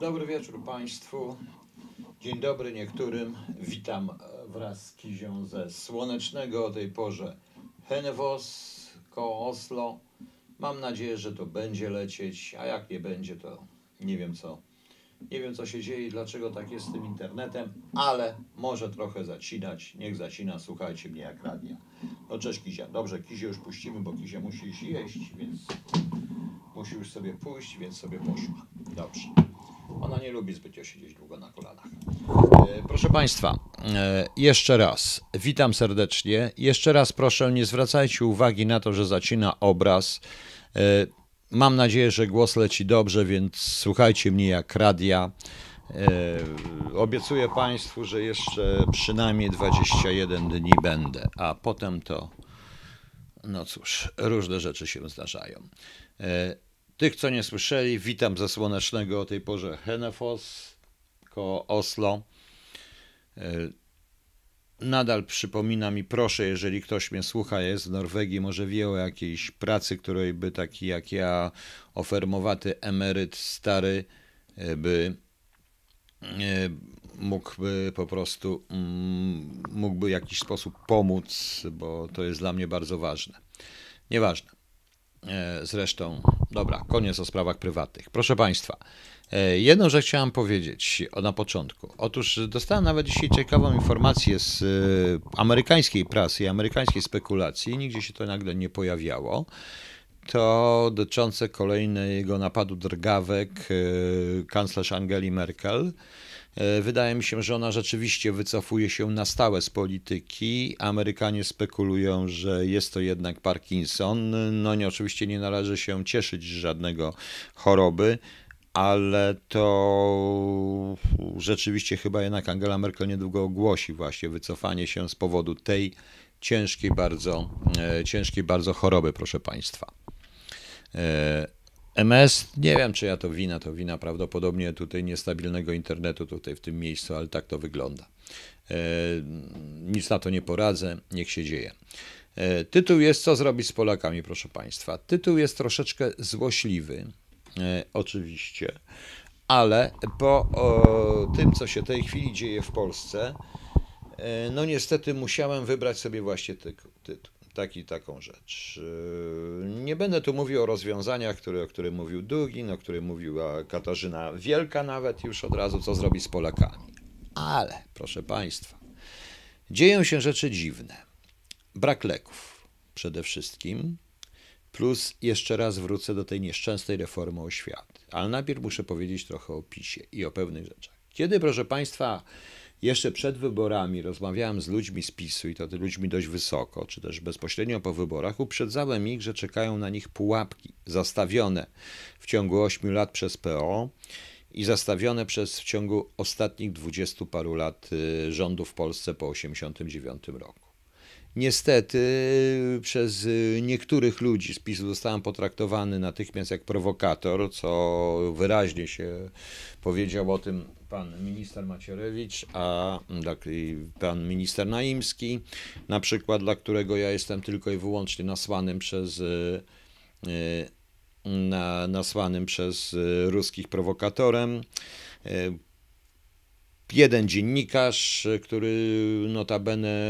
Dobry wieczór Państwu. Dzień dobry niektórym. Witam wraz z Kizią ze słonecznego o tej porze Henevos koło Oslo. Mam nadzieję, że to będzie lecieć, a jak nie będzie, to nie wiem co. Nie wiem co się dzieje i dlaczego tak jest z tym internetem, ale może trochę zacinać. Niech zacina, słuchajcie mnie jak radia. No cześć Kizia. Dobrze, Kizię już puścimy, bo Kizia musi iść jeść, więc musi już sobie pójść, więc sobie poszła. Dobrze. Ona nie lubi zbyt siedzieć długo na kolanach. E, proszę Państwa, e, jeszcze raz witam serdecznie. Jeszcze raz proszę, nie zwracajcie uwagi na to, że zacina obraz. E, mam nadzieję, że głos leci dobrze, więc słuchajcie mnie jak radia. Obiecuję Państwu, że jeszcze przynajmniej 21 dni będę, a potem to, no cóż, różne rzeczy się zdarzają. Tych, co nie słyszeli, witam ze słonecznego o tej porze Henefos koło Oslo. E, nadal przypomina mi, proszę, jeżeli ktoś mnie słucha, jest w Norwegii, może wie o jakiejś pracy, której by taki jak ja, ofermowaty emeryt stary, e, by e, mógłby po prostu, mm, mógłby w jakiś sposób pomóc, bo to jest dla mnie bardzo ważne. Nieważne. E, zresztą, dobra, koniec o sprawach prywatnych. Proszę Państwa, e, jedną rzecz chciałem powiedzieć na początku. Otóż dostałem nawet dzisiaj ciekawą informację z e, amerykańskiej prasy i amerykańskiej spekulacji, nigdzie się to nagle nie pojawiało, to dotyczące kolejnego napadu drgawek kanclerz Angeli Merkel, E, wydaje mi się, że ona rzeczywiście wycofuje się na stałe z polityki. Amerykanie spekulują, że jest to jednak Parkinson. No nie, oczywiście nie należy się cieszyć z żadnego choroby ale to rzeczywiście chyba jednak Angela Merkel niedługo ogłosi właśnie wycofanie się z powodu tej ciężkiej bardzo, e, ciężkiej bardzo choroby, proszę Państwa. E, MS, nie wiem czy ja to wina, to wina prawdopodobnie tutaj niestabilnego internetu tutaj w tym miejscu, ale tak to wygląda. E, nic na to nie poradzę, niech się dzieje. E, tytuł jest Co zrobić z Polakami, proszę Państwa. Tytuł jest troszeczkę złośliwy, e, oczywiście, ale po o, tym, co się tej chwili dzieje w Polsce, e, no niestety musiałem wybrać sobie właśnie tytuł taki, taką rzecz. Yy, nie będę tu mówił o rozwiązaniach, które, o których mówił Dugin, o których mówiła Katarzyna Wielka nawet już od razu, co zrobić z Polakami. Ale, proszę Państwa, dzieją się rzeczy dziwne. Brak leków przede wszystkim, plus jeszcze raz wrócę do tej nieszczęsnej reformy oświaty. Ale najpierw muszę powiedzieć trochę o PiSie i o pewnych rzeczach. Kiedy, proszę Państwa, jeszcze przed wyborami rozmawiałem z ludźmi z PiSu i to ludźmi dość wysoko, czy też bezpośrednio po wyborach, uprzedzałem ich, że czekają na nich pułapki zastawione w ciągu 8 lat przez PO i zastawione przez w ciągu ostatnich 20 paru lat y, rządu w Polsce po 1989 roku. Niestety y, przez y, niektórych ludzi z PiSu zostałem potraktowany natychmiast jak prowokator, co wyraźnie się powiedział o tym pan minister Macierewicz, a tak, pan minister Naimski, na przykład, dla którego ja jestem tylko i wyłącznie nasłanym przez y, y, na, nasłanym przez y, ruskich prowokatorem. Jeden dziennikarz, który notabene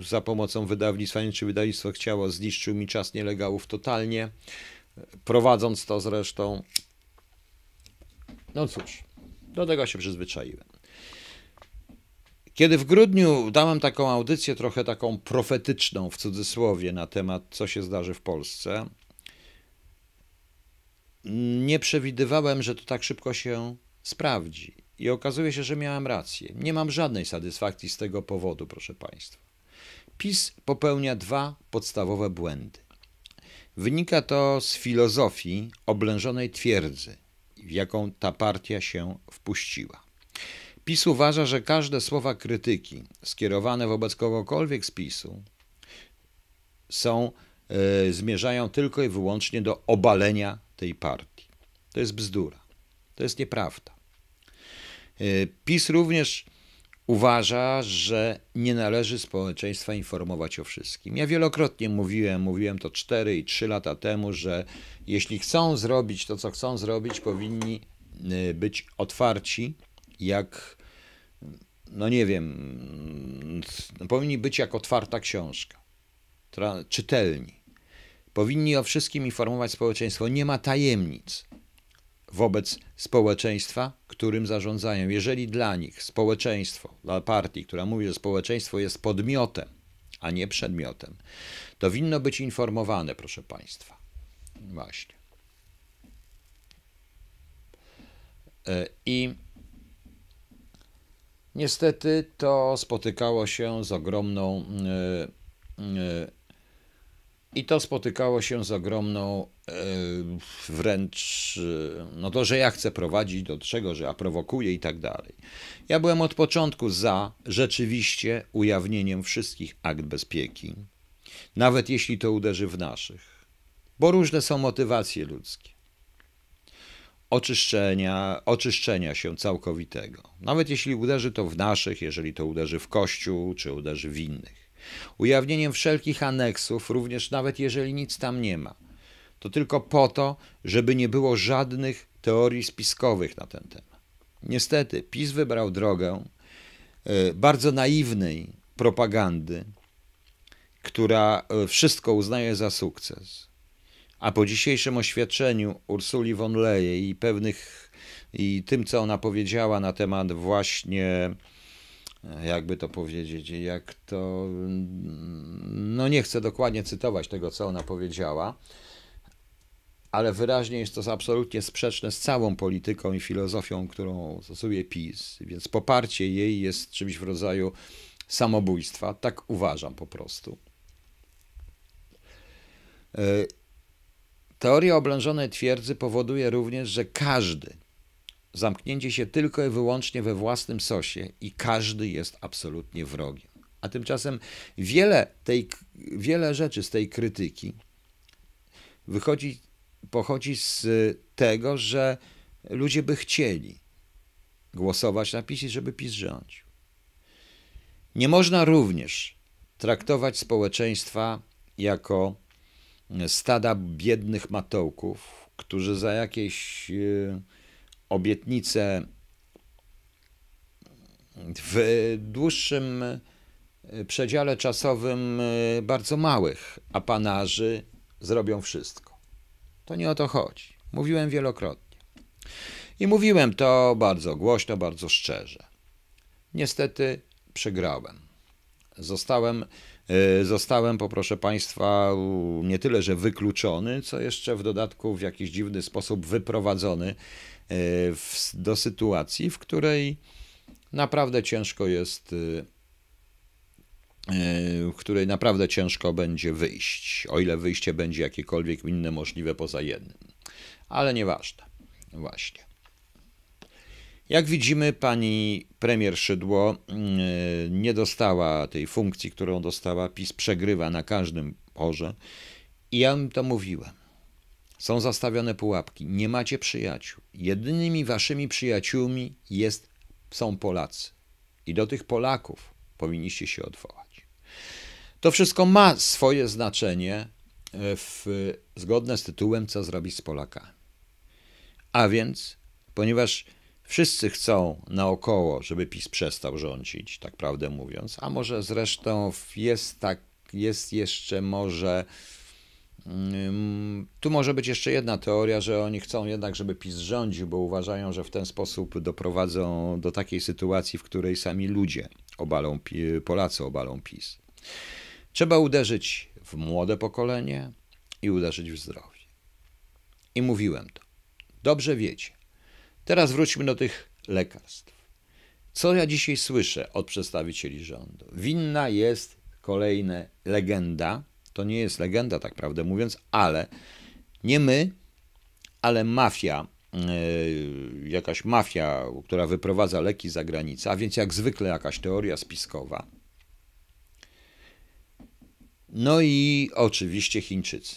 za pomocą wydawnictwa, czy wydawnictwo chciało, zniszczył mi czas nielegałów totalnie, prowadząc to zresztą. No cóż. Do tego się przyzwyczaiłem. Kiedy w grudniu dałem taką audycję, trochę taką profetyczną w cudzysłowie na temat, co się zdarzy w Polsce, nie przewidywałem, że to tak szybko się sprawdzi. I okazuje się, że miałem rację. Nie mam żadnej satysfakcji z tego powodu, proszę Państwa. PiS popełnia dwa podstawowe błędy. Wynika to z filozofii oblężonej twierdzy – w jaką ta partia się wpuściła. PiS uważa, że każde słowa krytyki skierowane wobec kogokolwiek z PiSu są, e, zmierzają tylko i wyłącznie do obalenia tej partii. To jest bzdura. To jest nieprawda. E, PiS również uważa, że nie należy społeczeństwa informować o wszystkim. Ja wielokrotnie mówiłem, mówiłem to 4 i 3 lata temu, że jeśli chcą zrobić to, co chcą zrobić, powinni y, być otwarci, jak no nie wiem, no powinni być jak otwarta książka, czytelni. Powinni o wszystkim informować społeczeństwo. Nie ma tajemnic wobec społeczeństwa, którym zarządzają. Jeżeli dla nich społeczeństwo, dla partii, która mówi, że społeczeństwo jest podmiotem, a nie przedmiotem, to winno być informowane, proszę Państwa. Właśnie. E, I niestety to spotykało się z ogromną. E, e, I to spotykało się z ogromną Y, wręcz y, no to, że ja chcę prowadzić do czego, że ja prowokuję i tak dalej. Ja byłem od początku za rzeczywiście ujawnieniem wszystkich akt bezpieki, nawet jeśli to uderzy w naszych, bo różne są motywacje ludzkie. Oczyszczenia, oczyszczenia się całkowitego. Nawet jeśli uderzy to w naszych, jeżeli to uderzy w Kościół, czy uderzy w innych. Ujawnieniem wszelkich aneksów, również nawet jeżeli nic tam nie ma to tylko po to, żeby nie było żadnych teorii spiskowych na ten temat. Niestety, PiS wybrał drogę e, bardzo naiwnej propagandy, która e, wszystko uznaje za sukces. A po dzisiejszym oświadczeniu Ursuli von Leyen i pewnych i tym, co ona powiedziała na temat właśnie e, jakby to powiedzieć, jak to mm, no nie chcę dokładnie cytować tego, co ona powiedziała, ale wyraźnie jest to absolutnie sprzeczne z całą polityką i filozofią, którą stosuje PiS, więc poparcie jej jest czymś w rodzaju samobójstwa. Tak uważam po prostu. E, Teoria oblężonej twierdzy powoduje również, że każdy, zamknięcie się tylko i wyłącznie we własnym sosie i każdy jest absolutnie wrogiem. A tymczasem wiele, tej, wiele rzeczy z tej krytyki wychodzi pochodzi z tego, że ludzie by chcieli głosować na PiS i żeby PiS rządził. Nie można również traktować społeczeństwa jako stada biednych matołków, którzy za jakieś e, obietnice w dłuższym przedziale czasowym e, bardzo małych apanarzy zrobią wszystko. To nie o to chodzi. Mówiłem wielokrotnie. I mówiłem to bardzo głośno, bardzo szczerze. Niestety przegrałem. Zostałem, y, zostałem, poproszę Państwa, nie tyle, że wykluczony, co jeszcze w dodatku w jakiś dziwny sposób wyprowadzony y, do sytuacji, w której naprawdę ciężko jest y, której naprawdę ciężko będzie wyjść, o ile wyjście będzie jakiekolwiek inne możliwe poza jednym. Ale nieważne, właśnie. Jak widzimy, pani premier Szydło mm, nie dostała tej funkcji, którą dostała. PiS przegrywa na każdym porze. I ja bym to mówiłem. Są zastawione pułapki. Nie macie przyjaciół. Jedynymi waszymi przyjaciółmi jest, są Polacy. I do tych Polaków powinniście się odwołać. To wszystko ma swoje znaczenie e, w, zgodne z tytułem Co zrobić z Polakami. A więc, ponieważ wszyscy chcą naokoło, żeby PiS przestał rządzić, tak prawdę mówiąc, a może zresztą jest tak, jest jeszcze może. Mm, tu może być jeszcze jedna teoria, że oni chcą jednak, żeby PiS rządził, bo uważają, że w ten sposób doprowadzą do takiej sytuacji, w której sami ludzie obalą, Polacy obalą PiS. Trzeba uderzyć w młode pokolenie i uderzyć w zdrowie. I mówiłem to. Dobrze wiecie. Teraz wróćmy do tych lekarstw. Co ja dzisiaj słyszę od przedstawicieli rządu? Winna jest kolejna legenda. To nie jest legenda, tak prawdę mówiąc, ale nie my, ale mafia, yy, jakaś mafia, która wyprowadza leki za granicę, a więc jak zwykle jakaś teoria spiskowa no i oczywiście Chińczycy,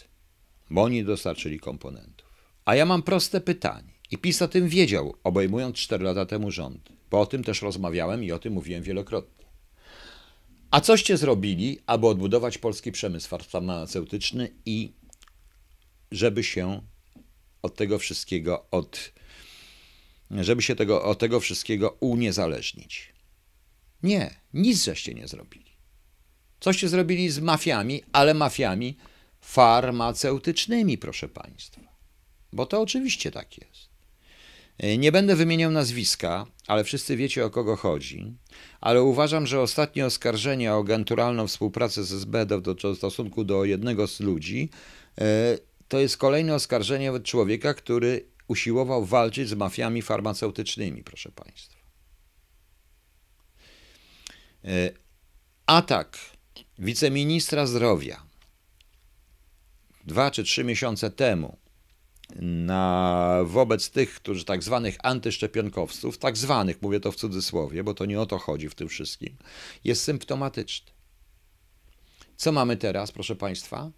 bo oni dostarczyli komponentów. A ja mam proste pytanie. I PiS o tym wiedział, obejmując 4 lata temu rząd. Bo o tym też rozmawiałem i o tym mówiłem wielokrotnie. A coście zrobili, aby odbudować polski przemysł farmaceutyczny i żeby się od tego wszystkiego, od, żeby się tego, od tego wszystkiego uniezależnić? Nie, nic żeście nie zrobili. Coście zrobili z mafiami, ale mafiami farmaceutycznymi, proszę Państwa. Bo to oczywiście tak jest. E, nie będę wymieniał nazwiska, ale wszyscy wiecie o kogo chodzi, ale uważam, że ostatnie oskarżenie o agenturalną współpracę z SB w stosunku do jednego z ludzi e, to jest kolejne oskarżenie od człowieka, który usiłował walczyć z mafiami farmaceutycznymi, proszę Państwa. E, Atak wiceministra zdrowia dwa czy trzy miesiące temu na, wobec tych, którzy tak zwanych antyszczepionkowców, tak zwanych, mówię to w cudzysłowie, bo to nie o to chodzi w tym wszystkim, jest symptomatyczny. Co mamy teraz, proszę Państwa?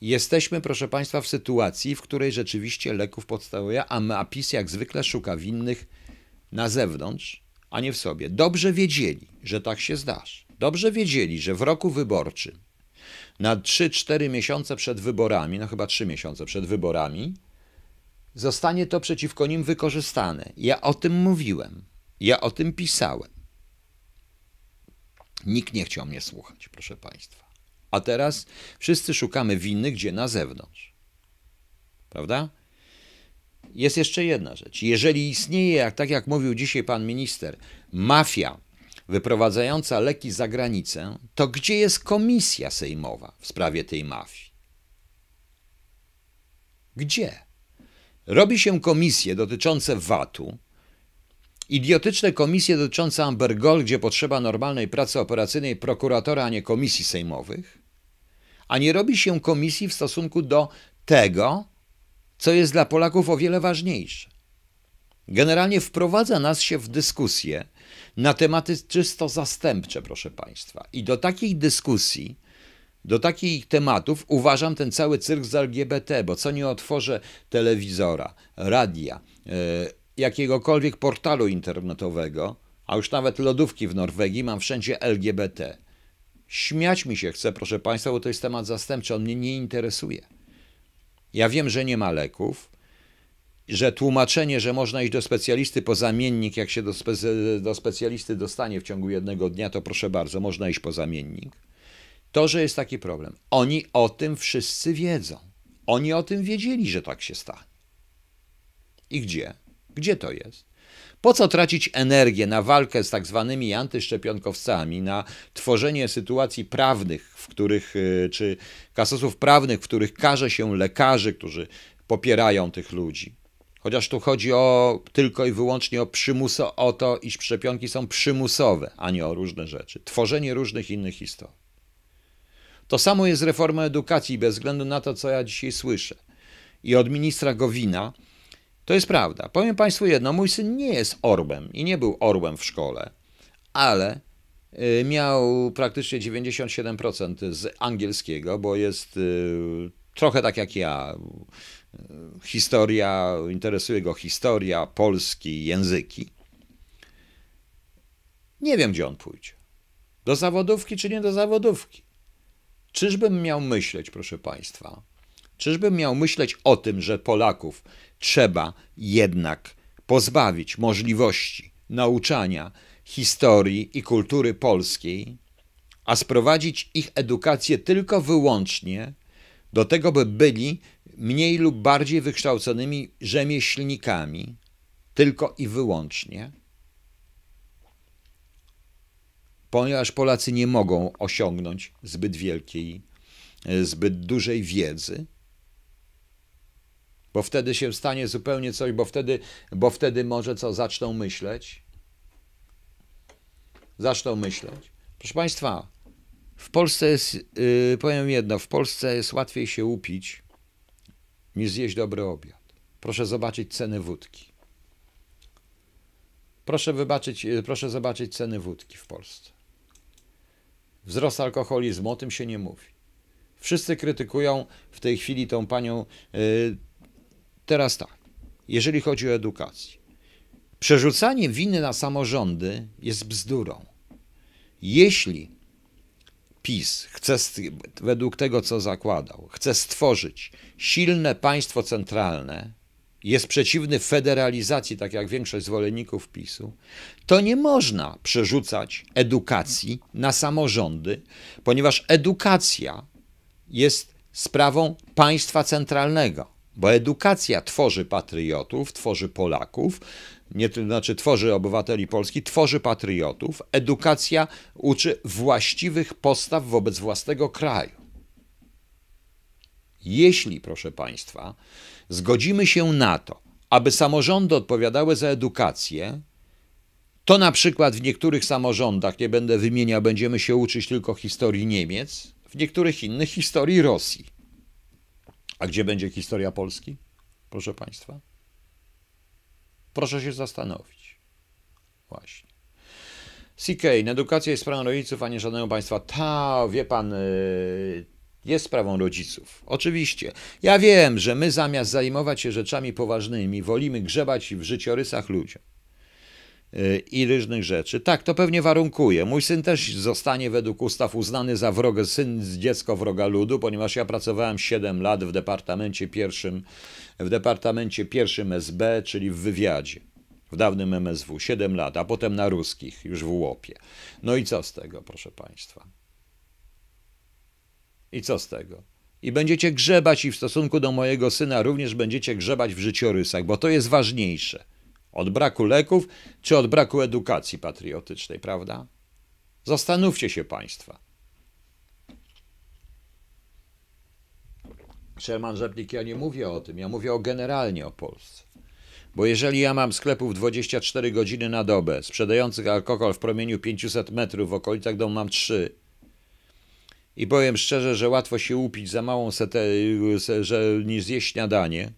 Jesteśmy, proszę Państwa, w sytuacji, w której rzeczywiście leków podstawowych, a MAPIS jak zwykle szuka winnych na zewnątrz, a nie w sobie. Dobrze wiedzieli, że tak się zdarzy. Dobrze wiedzieli, że w roku wyborczym, na 3-4 miesiące przed wyborami, no chyba 3 miesiące przed wyborami, zostanie to przeciwko nim wykorzystane. Ja o tym mówiłem, ja o tym pisałem. Nikt nie chciał mnie słuchać, proszę Państwa. A teraz wszyscy szukamy winy gdzie na zewnątrz. Prawda? Jest jeszcze jedna rzecz. Jeżeli istnieje, jak, tak jak mówił dzisiaj pan minister, mafia wyprowadzająca leki za granicę, to gdzie jest komisja sejmowa w sprawie tej mafii? Gdzie? Robi się komisje dotyczące VAT-u, idiotyczne komisje dotyczące Amber Gold, gdzie potrzeba normalnej pracy operacyjnej prokuratora, a nie komisji sejmowych, a nie robi się komisji w stosunku do tego, co jest dla Polaków o wiele ważniejsze. Generalnie wprowadza nas się w dyskusję na tematy czysto zastępcze, proszę Państwa. I do takiej dyskusji, do takich tematów uważam ten cały cyrk z LGBT, bo co nie otworzę telewizora, radia, e, jakiegokolwiek portalu internetowego, a już nawet lodówki w Norwegii mam wszędzie LGBT. Śmiać mi się chce, proszę Państwa, bo to jest temat zastępczy, on mnie nie interesuje. Ja wiem, że nie ma leków, że tłumaczenie, że można iść do specjalisty po zamiennik, jak się do, spe, do specjalisty dostanie w ciągu jednego dnia, to proszę bardzo, można iść po zamiennik. To, że jest taki problem. Oni o tym wszyscy wiedzą. Oni o tym wiedzieli, że tak się stanie. I gdzie? Gdzie to jest? Po co tracić energię na walkę z tak zwanymi antyszczepionkowcami, na tworzenie sytuacji prawnych, w których, y, czy kasosów prawnych, w których każe się lekarzy, którzy popierają tych ludzi? Chociaż tu chodzi o tylko i wyłącznie o przymuso, o to, iż szczepionki są przymusowe, a nie o różne rzeczy. Tworzenie różnych innych historii. To samo jest z reformą edukacji, bez względu na to, co ja dzisiaj słyszę. I od ministra Gowina, to jest prawda. Powiem Państwu jedno: mój syn nie jest orłem i nie był orłem w szkole, ale y, miał praktycznie 97% z angielskiego, bo jest y, trochę tak jak ja. Historia, interesuje go historia, polski, języki. Nie wiem, gdzie on pójdzie. Do zawodówki czy nie do zawodówki? Czyżbym miał myśleć, proszę Państwa, czyżbym miał myśleć o tym, że Polaków trzeba jednak pozbawić możliwości nauczania historii i kultury polskiej, a sprowadzić ich edukację tylko wyłącznie do tego, by byli mniej lub bardziej wykształconymi rzemieślnikami, tylko i wyłącznie, ponieważ Polacy nie mogą osiągnąć zbyt wielkiej, e, zbyt dużej wiedzy, bo wtedy się stanie zupełnie coś, bo wtedy, bo wtedy może co zaczną myśleć. Zaczną myśleć. Proszę Państwa, w Polsce jest, yy, powiem jedno, w Polsce jest łatwiej się upić niż zjeść dobry obiad. Proszę zobaczyć ceny wódki. Proszę, wybaczyć, e, proszę zobaczyć ceny wódki w Polsce. Wzrost alkoholizmu, o tym się nie mówi. Wszyscy krytykują w tej chwili tą panią. E, teraz tak, jeżeli chodzi o edukację. Przerzucanie winy na samorządy jest bzdurą. Jeśli PiS chce, według tego co zakładał, chce stworzyć silne państwo centralne, jest przeciwny federalizacji, tak jak większość zwolenników PiSu, to nie można przerzucać edukacji na samorządy, ponieważ edukacja jest sprawą państwa centralnego, bo edukacja tworzy patriotów, tworzy Polaków, nie, znaczy tworzy obywateli Polski, tworzy patriotów. Edukacja uczy właściwych postaw wobec własnego kraju. Jeśli, proszę Państwa, zgodzimy się na to, aby samorządy odpowiadały za edukację, to na przykład w niektórych samorządach, nie będę wymieniał, będziemy się uczyć tylko historii Niemiec, w niektórych innych historii Rosji. A gdzie będzie historia Polski, proszę Państwa? Proszę się zastanowić. Właśnie. CK, edukacja jest sprawą rodziców, a nie żadnego państwa. Ta, wie pan, y, jest sprawą rodziców. Oczywiście. Ja wiem, że my zamiast zajmować się rzeczami poważnymi, wolimy grzebać w życiorysach ludzi y, i różnych rzeczy. Tak, to pewnie warunkuje. Mój syn też zostanie według ustaw uznany za wrogę, syn dziecko wroga ludu, ponieważ ja pracowałem 7 lat w departamencie pierwszym w Departamencie Pierwszym SB, czyli w wywiadzie. W dawnym MSW, 7 lat, a potem na ruskich, już w Łopie. No i co z tego, proszę Państwa? I co z tego? I będziecie grzebać i w stosunku do mojego syna również będziecie grzebać w życiorysach, bo to jest ważniejsze. Od braku leków czy od braku edukacji patriotycznej, prawda? Zastanówcie się Państwa. Sherman Rzepnik, ja nie mówię o tym, ja mówię o generalnie o Polsce. Bo jeżeli ja mam sklepów 24 godziny na dobę, sprzedających alkohol w promieniu 500 metrów, w okolicach domu mam 3, i powiem szczerze, że łatwo się upić za małą setę, że niż zjeść śniadanie.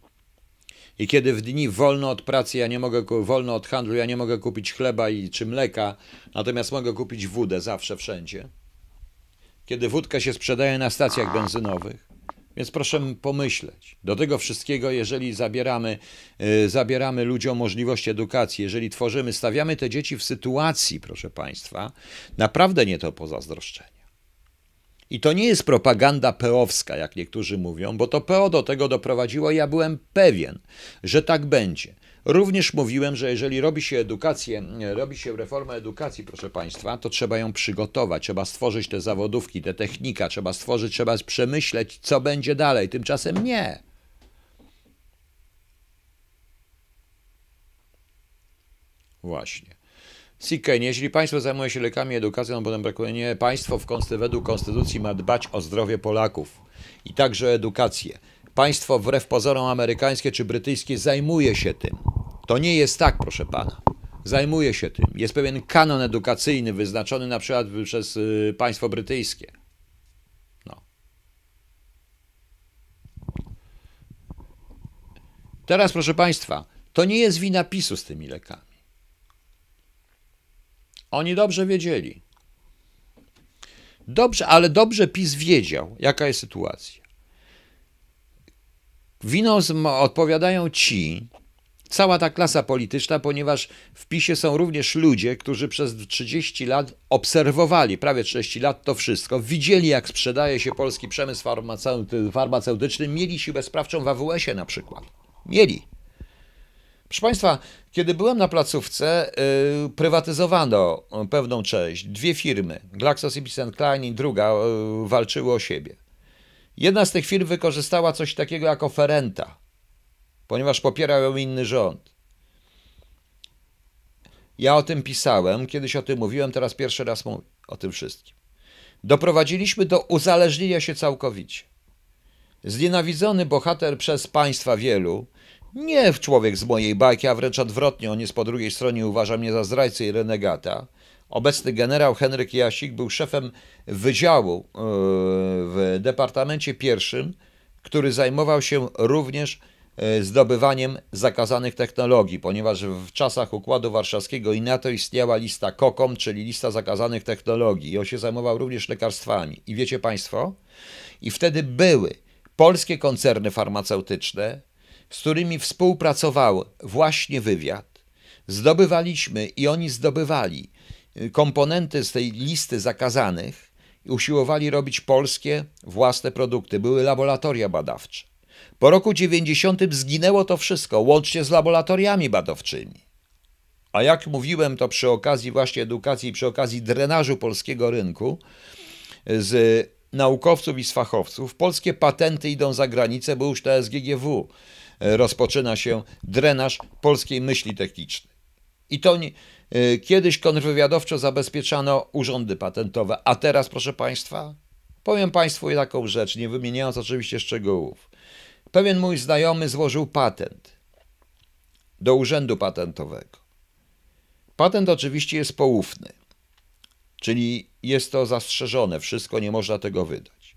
I kiedy w dni wolno od pracy, ja nie mogę, wolno od handlu, ja nie mogę kupić chleba i, czy mleka, natomiast mogę kupić wódę zawsze, wszędzie. Kiedy wódka się sprzedaje na stacjach benzynowych, więc proszę pomyśleć. Do tego wszystkiego, jeżeli zabieramy, y, zabieramy ludziom możliwość edukacji, jeżeli tworzymy, stawiamy te dzieci w sytuacji, proszę Państwa, naprawdę nie to pozazdroszczenie. I to nie jest propaganda peowska, jak niektórzy mówią, bo to PO do tego doprowadziło. Ja byłem pewien, że tak będzie. Również mówiłem, że jeżeli robi się edukację, robi się reformę edukacji, proszę Państwa, to trzeba ją przygotować, trzeba stworzyć te zawodówki, te technika, trzeba stworzyć, trzeba przemyśleć, co będzie dalej. Tymczasem nie. Właśnie. Sikken, jeśli państwo zajmuje się lekami edukacją, potem brakuje nie, państwo w konstytucji, według konstytucji ma dbać o zdrowie Polaków i także edukację państwo wbrew pozorom amerykańskie czy brytyjskie zajmuje się tym. To nie jest tak, proszę pana. Zajmuje się tym. Jest pewien kanon edukacyjny wyznaczony na przykład przez y, państwo brytyjskie. No. Teraz, proszę państwa, to nie jest wina PiSu z tymi lekami. Oni dobrze wiedzieli. Dobrze, ale dobrze PiS wiedział, jaka jest sytuacja. Winą odpowiadają ci, cała ta klasa polityczna, ponieważ w PiSie są również ludzie, którzy przez 30 lat obserwowali, prawie 30 lat to wszystko, widzieli jak sprzedaje się polski przemysł farmaceutyczny, mieli siłę sprawczą w AWS-ie na przykład. Mieli. Proszę Państwa, kiedy byłem na placówce, yy, prywatyzowano y, pewną część, dwie firmy, GlaxoSmithKline i druga, yy, walczyły o siebie. Jedna z tych firm wykorzystała coś takiego jak oferenta, ponieważ popierał ją inny rząd. Ja o tym pisałem, kiedyś o tym mówiłem, teraz pierwszy raz mówię o tym wszystkim. Doprowadziliśmy do uzależnienia się całkowicie. Znienawidzony bohater przez państwa wielu, nie w człowiek z mojej bajki, a wręcz odwrotnie, on jest po drugiej stronie, uważa mnie za zdrajcę i renegata – Obecny generał Henryk Jasik był szefem wydziału e, w Departamencie I, który zajmował się również e, zdobywaniem zakazanych technologii, ponieważ w czasach Układu Warszawskiego i NATO istniała lista KOKOM, czyli lista zakazanych technologii. I on się zajmował również lekarstwami. I wiecie Państwo? I wtedy były polskie koncerny farmaceutyczne, z którymi współpracował właśnie wywiad. Zdobywaliśmy i oni zdobywali Y, komponenty z tej listy zakazanych usiłowali robić polskie własne produkty. Były laboratoria badawcze. Po roku 90 zginęło to wszystko, łącznie z laboratoriami badawczymi. A jak mówiłem to przy okazji właśnie edukacji, przy okazji drenażu polskiego rynku y, z naukowców i z fachowców, polskie patenty idą za granicę, bo już to SGGW y, rozpoczyna się drenaż polskiej myśli technicznej. I to nie, Y, kiedyś kontrwywiadowczo zabezpieczano urzędy patentowe, a teraz, proszę Państwa, powiem Państwu taką rzecz, nie wymieniając oczywiście szczegółów. Pewien mój znajomy złożył patent do urzędu patentowego. Patent oczywiście jest poufny, czyli jest to zastrzeżone, wszystko nie można tego wydać.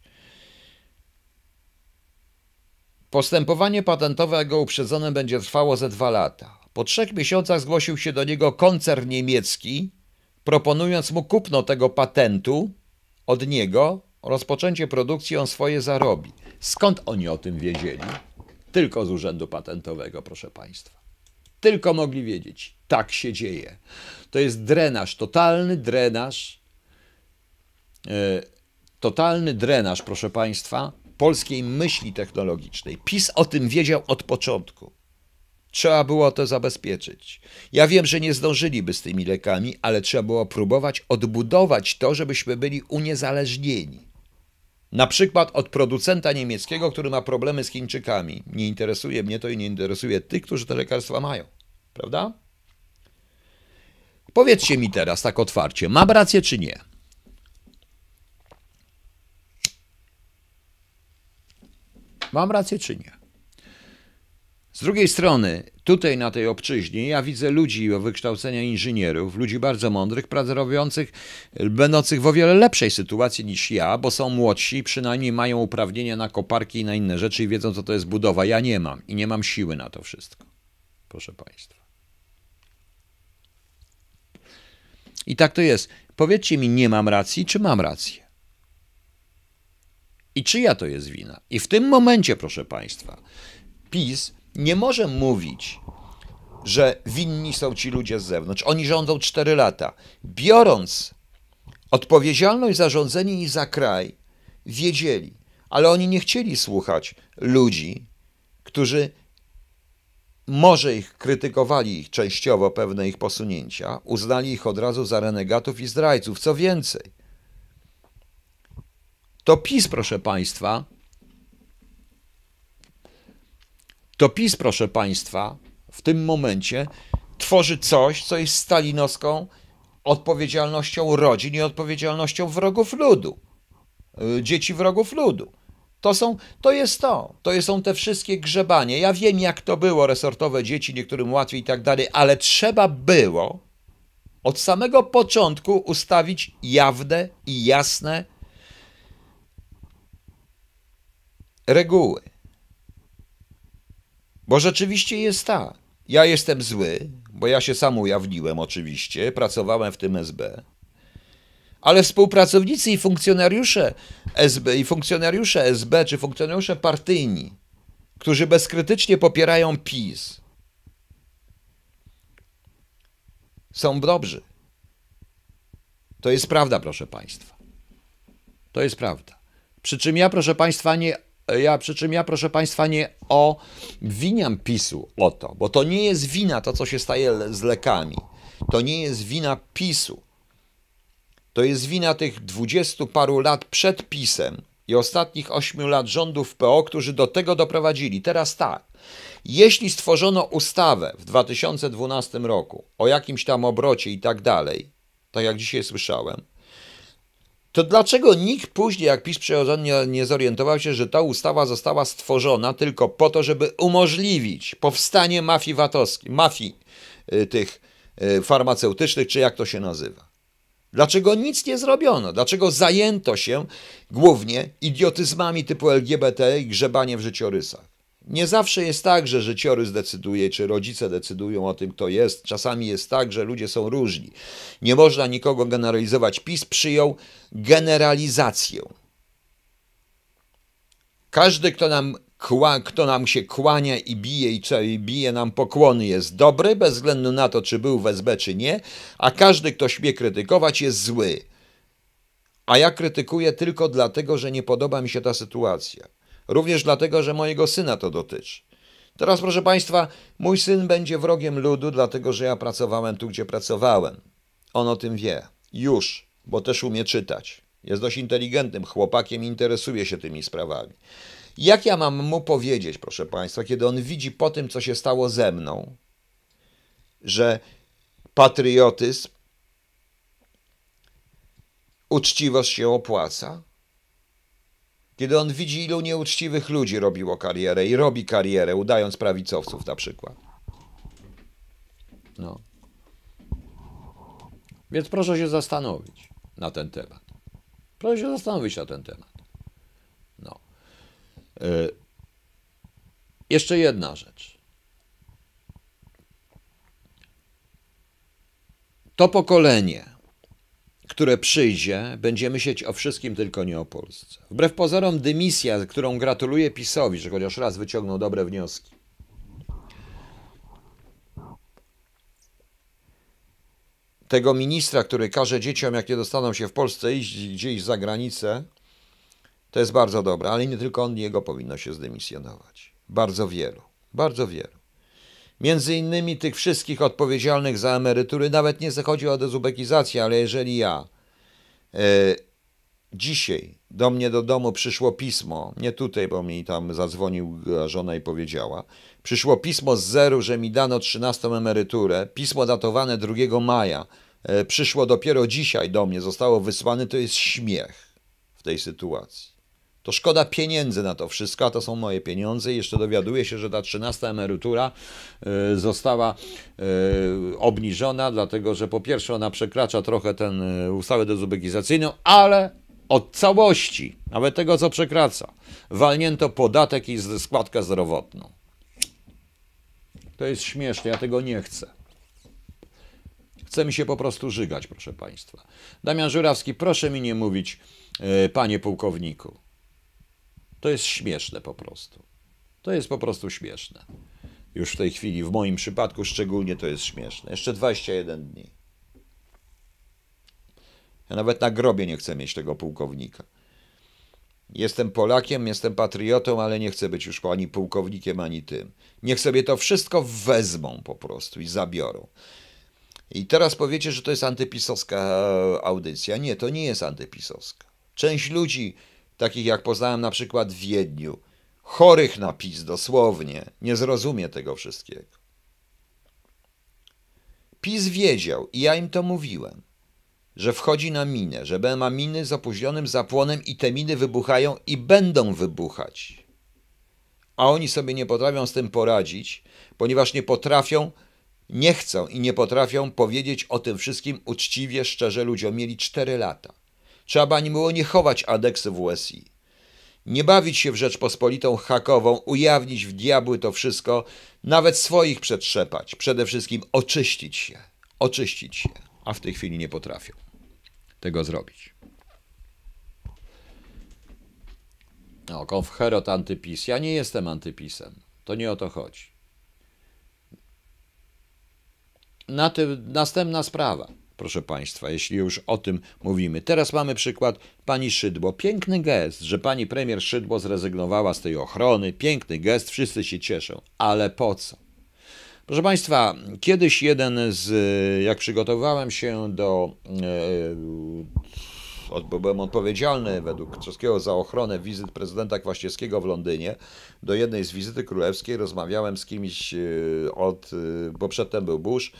Postępowanie patentowe, go uprzedzone, będzie trwało ze dwa lata. Po trzech miesiącach zgłosił się do niego koncern niemiecki, proponując mu kupno tego patentu od niego, rozpoczęcie produkcji on swoje zarobi. Skąd oni o tym wiedzieli? Tylko z urzędu patentowego, proszę państwa. Tylko mogli wiedzieć. Tak się dzieje. To jest drenaż, totalny drenaż. E, totalny drenaż, proszę państwa, polskiej myśli technologicznej. PiS o tym wiedział od początku. Trzeba było to zabezpieczyć. Ja wiem, że nie zdążyliby z tymi lekami, ale trzeba było próbować odbudować to, żebyśmy byli uniezależnieni. Na przykład od producenta niemieckiego, który ma problemy z Chińczykami. Nie interesuje mnie to i nie interesuje tych, którzy te lekarstwa mają. Prawda? Powiedzcie mi teraz tak otwarcie, mam rację czy nie? Mam rację czy nie? Z drugiej strony, tutaj na tej obczyźnie ja widzę ludzi o wykształcenia inżynierów, ludzi bardzo mądrych, pracę będących w o wiele lepszej sytuacji niż ja, bo są młodsi, przynajmniej mają uprawnienia na koparki i na inne rzeczy i wiedzą, co to jest budowa. Ja nie mam i nie mam siły na to wszystko. Proszę Państwa. I tak to jest. Powiedzcie mi, nie mam racji, czy mam rację? I czyja to jest wina? I w tym momencie, proszę Państwa, PiS nie może mówić, że winni są ci ludzie z zewnątrz. Oni rządzą 4 lata. Biorąc odpowiedzialność za rządzenie i za kraj, wiedzieli, ale oni nie chcieli słuchać ludzi, którzy może ich krytykowali ich częściowo pewne ich posunięcia, uznali ich od razu za renegatów i zdrajców. Co więcej, to PiS, proszę Państwa, To PiS, proszę Państwa, w tym momencie tworzy coś, co jest stalinowską odpowiedzialnością rodzin i odpowiedzialnością wrogów ludu, y, dzieci wrogów ludu. To, są, to jest to. To są te wszystkie grzebanie. Ja wiem, jak to było, resortowe dzieci, niektórym łatwiej i tak dalej, ale trzeba było od samego początku ustawić jawne i jasne reguły. Bo rzeczywiście jest tak. Ja jestem zły, bo ja się sam ujawniłem oczywiście, pracowałem w tym SB. Ale współpracownicy i funkcjonariusze SB, i funkcjonariusze SB czy funkcjonariusze partyjni, którzy bezkrytycznie popierają PiS, są dobrzy. To jest prawda, proszę Państwa. To jest prawda. Przy czym ja, proszę Państwa, nie ja, przy czym ja, proszę Państwa, nie obwiniam PiSu o to, bo to nie jest wina to, co się staje z lekami. To nie jest wina PiSu. To jest wina tych dwudziestu paru lat przed PiSem i ostatnich ośmiu lat rządów PO, którzy do tego doprowadzili. Teraz tak. Jeśli stworzono ustawę w 2012 roku o jakimś tam obrocie i tak dalej, tak jak dzisiaj słyszałem, to dlaczego nikt później, jak PiS przechodzący, nie zorientował się, że ta ustawa została stworzona tylko po to, żeby umożliwić powstanie mafii VAT-owskiej, mafii y, tych y, farmaceutycznych, czy jak to się nazywa? Dlaczego nic nie zrobiono? Dlaczego zajęto się głównie idiotyzmami typu LGBT i grzebanie w życiorysach? Nie zawsze jest tak, że życiorys decyduje, czy rodzice decydują o tym, kto jest. Czasami jest tak, że ludzie są różni. Nie można nikogo generalizować. PiS przyjął generalizację. Każdy, kto nam, kła, kto nam się kłania i bije i, co, i bije nam pokłony, jest dobry, bez względu na to, czy był w SB, czy nie, a każdy, kto śmie krytykować, jest zły. A ja krytykuję tylko dlatego, że nie podoba mi się ta sytuacja. Również dlatego, że mojego syna to dotyczy. Teraz, proszę Państwa, mój syn będzie wrogiem ludu, dlatego że ja pracowałem tu, gdzie pracowałem. On o tym wie. Już, bo też umie czytać. Jest dość inteligentnym chłopakiem i interesuje się tymi sprawami. Jak ja mam mu powiedzieć, proszę Państwa, kiedy on widzi po tym, co się stało ze mną, że patriotyzm, uczciwość się opłaca? Kiedy on widzi, ilu nieuczciwych ludzi robiło karierę i robi karierę, udając prawicowców na przykład. No. Więc proszę się zastanowić na ten temat. Proszę się zastanowić na ten temat. No. E, jeszcze jedna rzecz. To pokolenie, które przyjdzie, będzie myśleć o wszystkim, tylko nie o Polsce. Wbrew pozorom dymisja, którą gratuluję PiSowi, że chociaż raz wyciągnął dobre wnioski. Tego ministra, który każe dzieciom, jak nie dostaną się w Polsce, iść gdzieś za granicę, to jest bardzo dobre, ale nie tylko on, jego powinno się zdymisjonować. Bardzo wielu, bardzo wielu. Między innymi tych wszystkich odpowiedzialnych za emerytury, nawet nie chodzi o dezubekizację, ale jeżeli ja e, dzisiaj do mnie do domu przyszło pismo, nie tutaj, bo mi tam zadzwonił żona i powiedziała, przyszło pismo z zeru, że mi dano 13 emeryturę, pismo datowane 2 maja, e, przyszło dopiero dzisiaj do mnie, zostało wysłane, to jest śmiech w tej sytuacji. To szkoda pieniędzy na to wszystko, a to są moje pieniądze. I jeszcze dowiaduję się, że ta trzynasta emerytura y, została y, obniżona, dlatego że po pierwsze ona przekracza trochę ten y, ustawę dezubekizacyjną, ale od całości, nawet tego co przekraca, walnięto podatek i składkę zdrowotną. To jest śmieszne, ja tego nie chcę. Chce mi się po prostu żygać, proszę Państwa. Damian Żurawski, proszę mi nie mówić, panie pułkowniku. To jest śmieszne po prostu. To jest po prostu śmieszne. Już w tej chwili, w moim przypadku szczególnie to jest śmieszne. Jeszcze 21 dni. Ja nawet na grobie nie chcę mieć tego pułkownika. Jestem Polakiem, jestem patriotą, ale nie chcę być już ani pułkownikiem, ani tym. Niech sobie to wszystko wezmą po prostu i zabiorą. I teraz powiecie, że to jest antypisowska e, audycja. Nie, to nie jest antypisowska. Część ludzi takich jak poznałem na przykład w Wiedniu. Chorych na PiS dosłownie, nie zrozumie tego wszystkiego. PiS wiedział i ja im to mówiłem, że wchodzi na minę, że ma miny z opóźnionym zapłonem i te miny wybuchają i będą wybuchać. A oni sobie nie potrafią z tym poradzić, ponieważ nie potrafią, nie chcą i nie potrafią powiedzieć o tym wszystkim uczciwie, szczerze ludziom. Mieli 4 lata. Trzeba ani było nie chować adeksy w USI. Nie bawić się w Rzeczpospolitą hakową, ujawnić w diabły to wszystko, nawet swoich przetrzepać. Przede wszystkim oczyścić się. Oczyścić się. A w tej chwili nie potrafią tego zrobić. No, konfherot antypis. Ja nie jestem antypisem. To nie o to chodzi. Na tym, następna sprawa proszę Państwa, jeśli już o tym mówimy. Teraz mamy przykład pani Szydło. Piękny gest, że pani premier Szydło zrezygnowała z tej ochrony. Piękny gest, wszyscy się cieszą. Ale po co? Proszę Państwa, kiedyś jeden z, jak przygotowywałem się do, e, byłem odpowiedzialny według czeskiego za ochronę wizyt prezydenta Kwaśniewskiego w Londynie, do jednej z wizyty królewskiej rozmawiałem z kimś e, od, bo przedtem był Bush,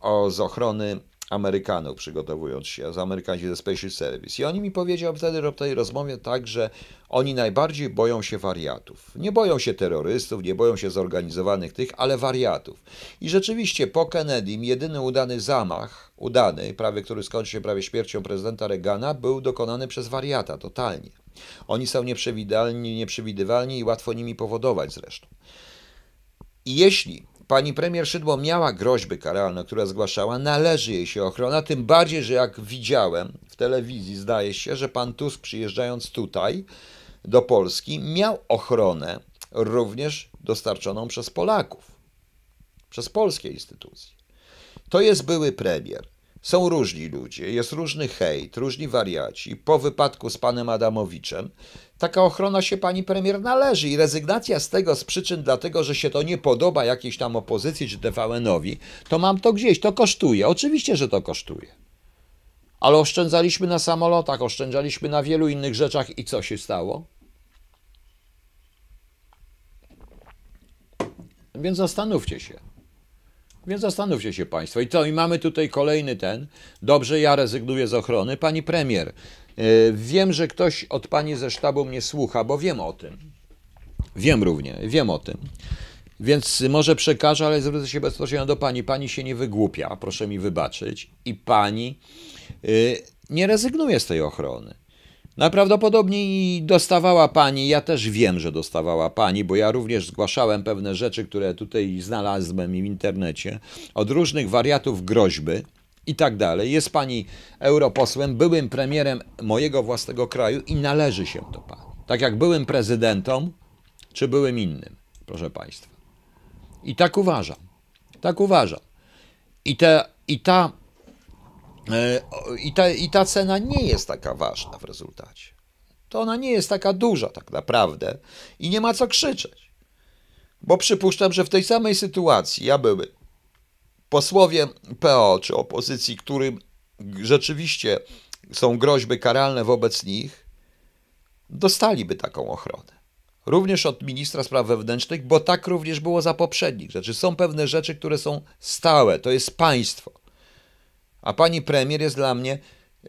o, z ochrony Amerykanów, przygotowując się, z Amerykanie ze Special Service. I oni mi powiedział wtedy w tej rozmowie tak, że oni najbardziej boją się wariatów. Nie boją się terrorystów, nie boją się zorganizowanych tych, ale wariatów. I rzeczywiście po Kennedy jedyny udany zamach, udany, prawie który skończył się prawie śmiercią prezydenta Reagana, był dokonany przez wariata totalnie. Oni są nieprzewidywalni, nieprzewidywalni i łatwo nimi powodować zresztą. I jeśli pani premier Szydło miała groźby karalne, które zgłaszała, należy jej się ochrona, tym bardziej, że jak widziałem w telewizji, zdaje się, że pan Tusk przyjeżdżając tutaj do Polski miał ochronę również dostarczoną przez Polaków, przez polskie instytucje. To jest były premier. Są różni ludzie, jest różny hejt, różni wariaci. Po wypadku z panem Adamowiczem taka ochrona się pani premier należy i rezygnacja z tego z przyczyn dlatego, że się to nie podoba jakiejś tam opozycji czy TVN-owi, to mam to gdzieś, to kosztuje. Oczywiście, że to kosztuje. Ale oszczędzaliśmy na samolotach, oszczędzaliśmy na wielu innych rzeczach i co się stało? Więc zastanówcie się. Więc zastanówcie się Państwo. I co, i mamy tutaj kolejny ten. Dobrze, ja rezygnuję z ochrony. Pani premier, e, wiem, że ktoś od Pani ze sztabu mnie słucha, bo wiem o tym. Wiem również, wiem o tym. Więc może przekażę, ale zwrócę się bezpośrednio do Pani. Pani się nie wygłupia, proszę mi wybaczyć. I Pani e, nie rezygnuje z tej ochrony. Najprawdopodobniej dostawała pani, ja też wiem, że dostawała pani, bo ja również zgłaszałem pewne rzeczy, które tutaj znalazłem w internecie, od różnych wariatów groźby i tak dalej. Jest pani europosłem, byłym premierem mojego własnego kraju i należy się to pani. Tak jak byłym prezydentom, czy byłym innym, proszę państwa. I tak uważam. Tak uważam. I, te, i ta E, I ta, I ta cena nie jest taka ważna w rezultacie. To ona nie jest taka duża tak naprawdę i nie ma co krzyczeć. Bo przypuszczam, że w tej samej sytuacji ja były posłowie PO czy opozycji, którym rzeczywiście są groźby karalne wobec nich, dostaliby taką ochronę. Również od ministra spraw wewnętrznych, bo tak również było za poprzednich rzeczy. Są pewne rzeczy, które są stałe, to jest państwo. A pani premier jest dla mnie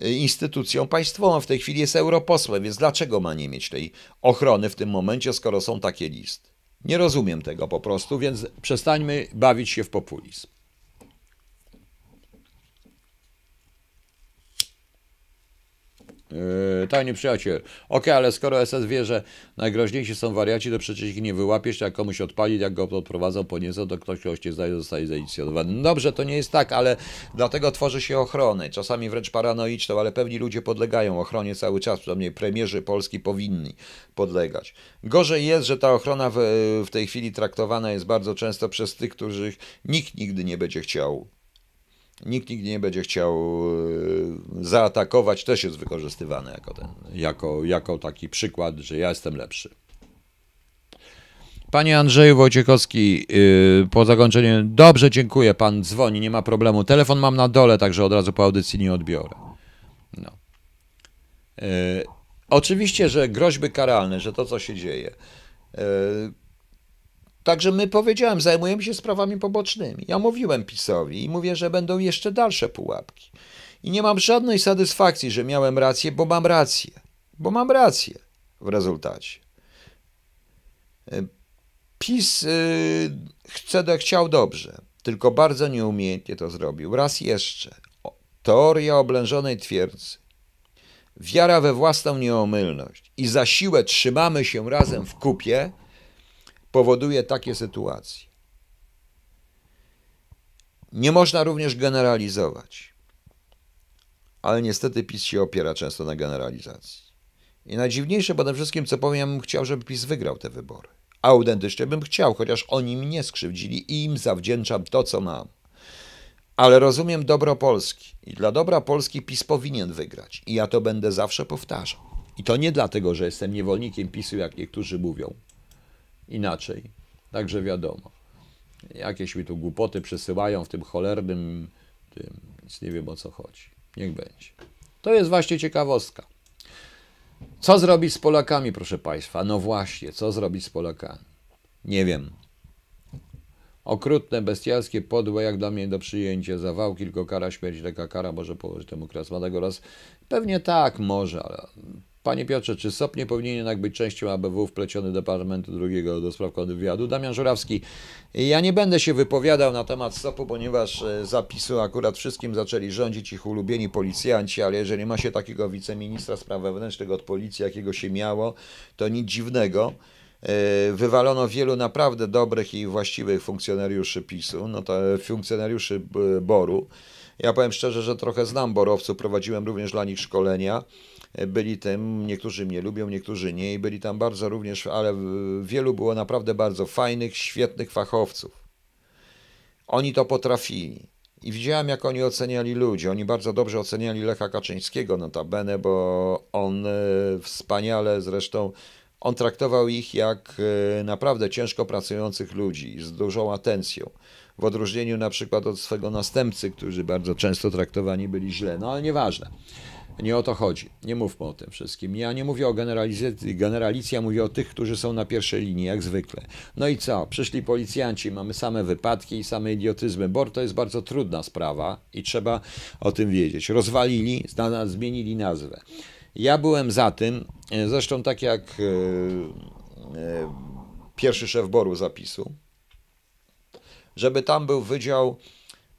e, instytucją państwową, w tej chwili jest europosłem, więc dlaczego ma nie mieć tej ochrony w tym momencie, skoro są takie listy? Nie rozumiem tego po prostu, więc przestańmy bawić się w populizm. Yy, tajny przyjaciel. Ok, ale skoro SS wie, że najgroźniejsi są wariaci, to przecież ich nie wyłapiesz, jak komuś odpalić, jak go odprowadzą, poniesą, to ktoś kogoś zdaje, zostaje zainicjowany. dobrze, to nie jest tak, ale dlatego tworzy się ochrony, czasami wręcz paranoiczną, ale pewni ludzie podlegają ochronie cały czas, przynajmniej premierzy Polski powinni podlegać. Gorzej jest, że ta ochrona w, w tej chwili traktowana jest bardzo często przez tych, których nikt nigdy nie będzie chciał nikt nigdy nie będzie chciał e, zaatakować, też jest wykorzystywane jako, ten, jako, jako taki przykład, że ja jestem lepszy. Panie Andrzeju Wojciechowski, e, po zakończeniu, dobrze, dziękuję, pan dzwoni, nie ma problemu. Telefon mam na dole, także od razu po audycji nie odbiorę. No. E, oczywiście, że groźby karalne, że to, co się dzieje. Także my powiedziałem, zajmujemy się sprawami pobocznymi. Ja mówiłem PiSowi i mówię, że będą jeszcze dalsze pułapki. I nie mam żadnej satysfakcji, że miałem rację, bo mam rację. Bo mam rację w rezultacie. E, PiS yy, chce, chciał dobrze, tylko bardzo nieumiejętnie to zrobił. Raz jeszcze. O, teoria oblężonej twierdzy. Wiara we własną nieomylność i za siłę trzymamy się razem w kupie, powoduje takie sytuacje. Nie można również generalizować, ale niestety PiS się opiera często na generalizacji. I najdziwniejsze potem wszystkim, co powiem, ja bym chciał, żeby PiS wygrał te wybory. Autentycznie bym chciał, chociaż oni mnie skrzywdzili i im zawdzięczam to, co mam. Ale rozumiem dobro Polski i dla dobra Polski PiS powinien wygrać. I ja to będę zawsze powtarzał. I to nie dlatego, że jestem niewolnikiem PiSu, jak niektórzy mówią inaczej. Także wiadomo. Jakieś mi tu głupoty przesyłają w tym cholernym, tym, nic nie wiem o co chodzi. Niech będzie. To jest właśnie ciekawostka. Co zrobić z Polakami, proszę Państwa? No właśnie, co zrobić z Polakami? Nie wiem. Okrutne, bestialskie, podłe, jak dla mnie do przyjęcia. Zawał, kara śmierć, taka kara może położyć temu kres. Ma raz. Pewnie tak, może, ale Panie Piotrze, czy SOP nie powinien jednak być częścią ABW wpleciony do Parlamentu II do spraw kontrwywiadu? Damian Żurawski, ja nie będę się wypowiadał na temat SOP-u, ponieważ e, zapisu akurat wszystkim zaczęli rządzić ich ulubieni policjanci, ale jeżeli ma się takiego wiceministra spraw wewnętrznych od policji, jakiego się miało, to nic dziwnego e, wywalono wielu naprawdę dobrych i właściwych funkcjonariuszy PiSu, no to e, funkcjonariuszy Boru. Ja powiem szczerze, że trochę znam borowców, prowadziłem również dla nich szkolenia. E, byli tym, niektórzy mnie lubią, niektórzy nie i byli tam bardzo również, ale wielu było naprawdę bardzo fajnych, świetnych fachowców. Oni to potrafili. I widziałem, jak oni oceniali ludzi. Oni bardzo dobrze oceniali Lecha Kaczyńskiego, notabene, bo on e, wspaniale zresztą, on traktował ich jak e, naprawdę ciężko pracujących ludzi, z dużą atencją. W odróżnieniu na przykład od swego następcy, którzy bardzo często traktowani byli źle, no ale nieważne. Nie o to chodzi. Nie mówmy o tym wszystkim. Ja nie mówię o generalizacji, generalicji, ja mówię o tych, którzy są na pierwszej linii, jak zwykle. No i co? Przyszli policjanci, mamy same wypadki i same idiotyzmy. BOR to jest bardzo trudna sprawa i trzeba o tym wiedzieć. Rozwalili, zmienili nazwę. Ja byłem za tym, e, zresztą tak jak e, e, pierwszy szef BORu zapisu, żeby tam był wydział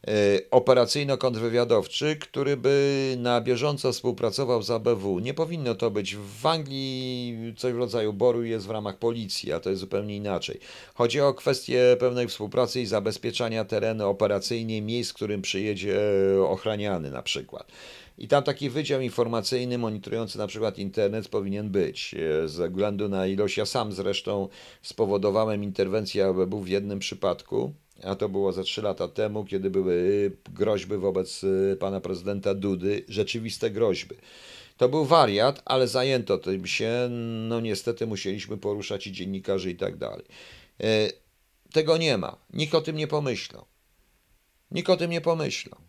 E, operacyjno-kontrwywiadowczy, który by na bieżąco współpracował z ABW. Nie powinno to być. W Anglii coś w rodzaju boru jest w ramach policji, a to jest zupełnie inaczej. Chodzi o kwestię pewnej współpracy i zabezpieczania terenu operacyjnie, miejsc, w którym przyjedzie ochraniany na przykład. I tam taki wydział informacyjny monitorujący na przykład internet powinien być. E, ze względu na ilość, ja sam zresztą spowodowałem interwencję ABW w jednym przypadku, a to było za trzy lata temu, kiedy były y, groźby wobec y, pana prezydenta Dudy, rzeczywiste groźby. To był wariat, ale zajęto tym się. No niestety musieliśmy poruszać i dziennikarzy i tak dalej. Y, tego nie ma. Nikt o tym nie pomyślał. Nikt o tym nie pomyślał.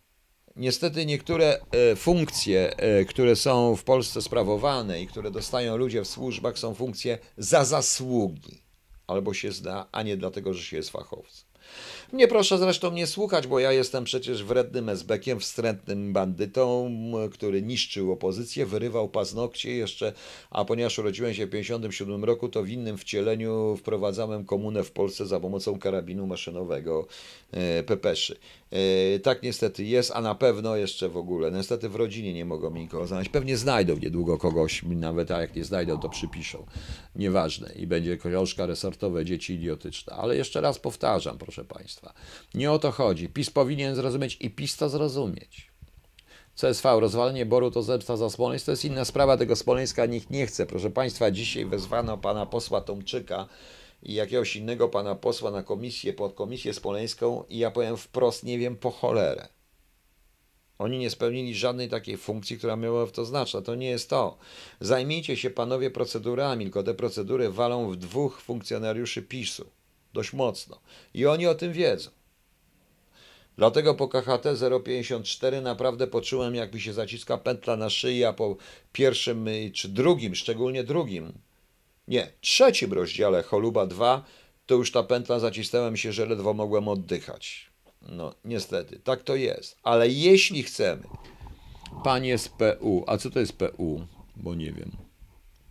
Niestety niektóre funkcje, które są w Polsce sprawowane i które dostają ludzie w służbach, są funkcje za zasługi. Albo się zna, a nie dlatego, że się jest fachowcem. Nie proszę zresztą mnie słuchać, bo ja jestem przecież wrednym esbekiem, wstrętnym bandytą, który niszczył opozycję, wyrywał paznokcie jeszcze, a ponieważ urodziłem się w 1957 roku, to w innym wcieleniu wprowadzałem komunę w Polsce za pomocą karabinu maszynowego e, pepeszy. E, tak niestety jest, a na pewno jeszcze w ogóle. No, niestety w rodzinie nie mogą mi nikogo znaleźć. Pewnie znajdą niedługo kogoś, nawet a jak nie znajdą, to przypiszą. Nieważne. I będzie książka resortowe, dzieci idiotyczne. Ale jeszcze raz powtarzam, proszę Państwa państwa. Nie o to chodzi. PiS powinien zrozumieć i PiS to zrozumieć. CSV, rozwalenie Boru to zemsta za Smoleńsk. To jest inna sprawa, tego Smoleńska nikt nie chce. Proszę Państwa, dzisiaj wezwano pana posła Tomczyka i jakiegoś innego pana posła na komisję, pod komisję smoleńską i ja powiem wprost, nie wiem po cholerę. Oni nie spełnili żadnej takiej funkcji, która miała w to znaczyć. To nie jest to. Zajmijcie się panowie procedurami, tylko te procedury walą w dwóch funkcjonariuszy PiSu dość mocno. I oni o tym wiedzą. Dlatego po KHT 054 naprawdę poczułem, jak mi się zaciska pętla na szyi, a po pierwszym czy drugim, szczególnie drugim, nie, trzecim rozdziale Choluba 2, to już ta pętla zacisnęła się, że ledwo mogłem oddychać. No, niestety, tak to jest. Ale jeśli chcemy, panie z PU, a co to jest PU? Bo nie wiem.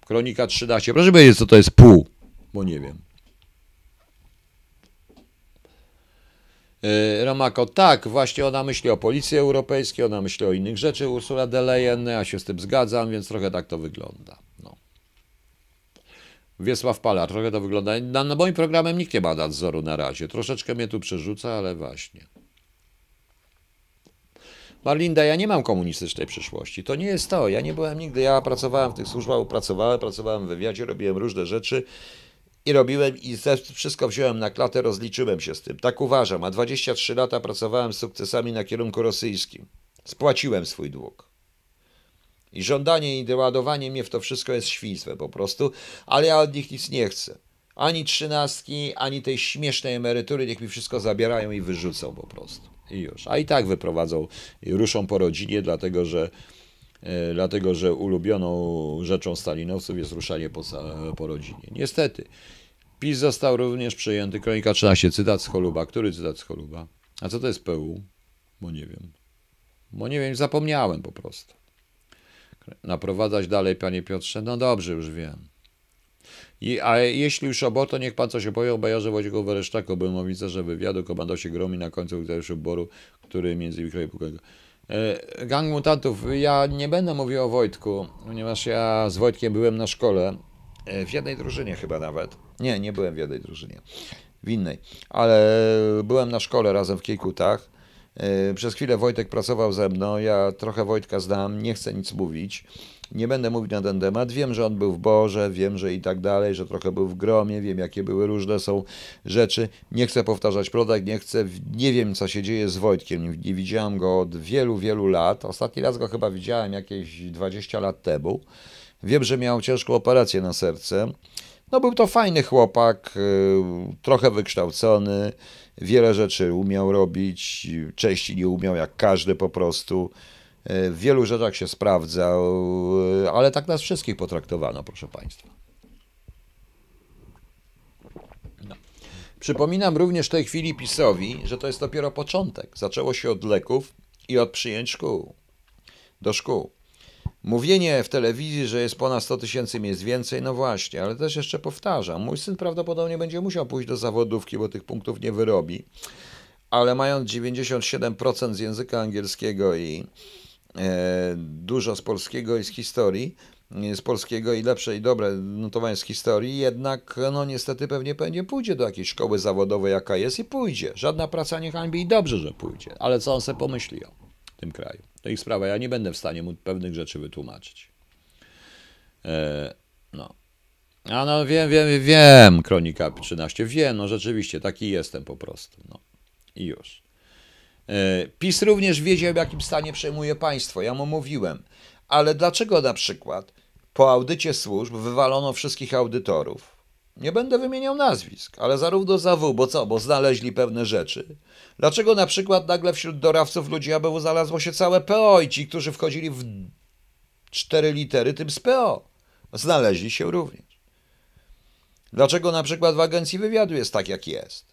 Kronika 13, proszę powiedzieć, co to jest PU, bo nie wiem. Y, Romako, tak, właśnie ona myśli o policji europejskiej, ona myśli o innych rzeczy, Ursula de Leyen, ja się z tym zgadzam, więc trochę tak to wygląda. No. Wiesław Pala, trochę to wygląda. Na, na moim programem nikt nie ma nadzoru na razie. Troszeczkę mnie tu przerzuca, ale właśnie. Marlinda, ja nie mam komunistycznej przyszłości. To nie jest to. Ja nie byłem nigdy. Ja pracowałem w tych służbach, pracowałem, pracowałem w wywiadzie, robiłem różne rzeczy i robiłem i wszystko wziąłem na klatę, rozliczyłem się z tym. Tak uważam, a 23 lata pracowałem z sukcesami na kierunku rosyjskim. Spłaciłem swój dług. I żądanie i doładowanie mnie w to wszystko jest świństwem po prostu, ale ja od nich nic nie chcę. Ani trzynastki, ani tej śmiesznej emerytury, niech mi wszystko zabierają i wyrzucą po prostu. I już. A i tak wyprowadzą, ruszą po rodzinie, dlatego że E, dlatego że ulubioną rzeczą stalinowców jest ruszanie po, po rodzinie. Niestety, PiS został również przejęty, kronika 13, cytat z Choluba. Który cytat z Choluba? A co to jest PU? Bo nie wiem. Bo nie wiem, zapomniałem po prostu. Naprowadzać dalej, panie Piotrze? No dobrze, już wiem. I, a jeśli już obo, to niech pan coś opowie o Bajorze Wojciechu Wereszczaku, byłem oficerze wywiadu, komandosie Gromi na końcu już oboru, który między innymi E, Gang mutantów. Ja nie będę mówił o Wojtku, ponieważ ja z Wojtkiem byłem na szkole. E, w jednej drużynie chyba nawet. Nie, nie byłem w jednej drużynie. W innej. Ale byłem na szkole razem w Kiejkutach. E, przez chwilę Wojtek pracował ze mną. Ja trochę Wojtka znam, nie chcę nic mówić. Nie będę mówić na ten temat. Wiem, że on był w Boże, wiem, że i tak dalej, że trochę był w gromie, wiem, jakie były różne są rzeczy. Nie chcę powtarzać plotek, nie chcę, nie wiem, co się dzieje z Wojtkiem. Nie widziałem go od wielu, wielu lat. Ostatni raz go chyba widziałem jakieś 20 lat temu. Wiem, że miał ciężką operację na serce. No był to fajny chłopak, y, trochę wykształcony, wiele rzeczy umiał robić, części nie umiał jak każdy po prostu. E, w wielu rzeczach się sprawdzał, e, ale tak nas wszystkich potraktowano, proszę Państwa. No. Przypominam również tej chwili PiSowi, że to jest dopiero początek. Zaczęło się od leków i od przyjęć szkół. Do szkół. Mówienie w telewizji, że jest ponad 100 tysięcy jest więcej, no właśnie, ale też jeszcze powtarzam, mój syn prawdopodobnie będzie musiał pójść do zawodówki, bo tych punktów nie wyrobi, ale mając 97% z języka angielskiego i E, dużo z polskiego i z historii, e, z polskiego i lepsze i dobre notowanie z historii, jednak no niestety pewnie pewnie pójdzie do jakiejś szkoły zawodowej, jaka jest i pójdzie. Żadna praca nie hańbi i dobrze, że pójdzie. Ale co on sobie pomyśli o tym kraju? To ich sprawa. Ja nie będę w stanie mu pewnych rzeczy wytłumaczyć. E, no. A no wiem, wiem, wiem, Kronika 13. Wiem, no rzeczywiście, taki jestem po prostu. No. I już. E, PiS również wiedział, w jakim stanie przejmuje państwo. Ja mu mówiłem. Ale dlaczego na przykład po audycie służb wywalono wszystkich audytorów? Nie będę wymieniał nazwisk, ale zarówno za W, bo co, bo znaleźli pewne rzeczy. Dlaczego na przykład nagle wśród doradców ludzi ABW znalazło się całe PO i ci, którzy wchodzili w cztery litery, tym z PO, znaleźli się również. Dlaczego na przykład w agencji wywiadu jest tak, jak jest?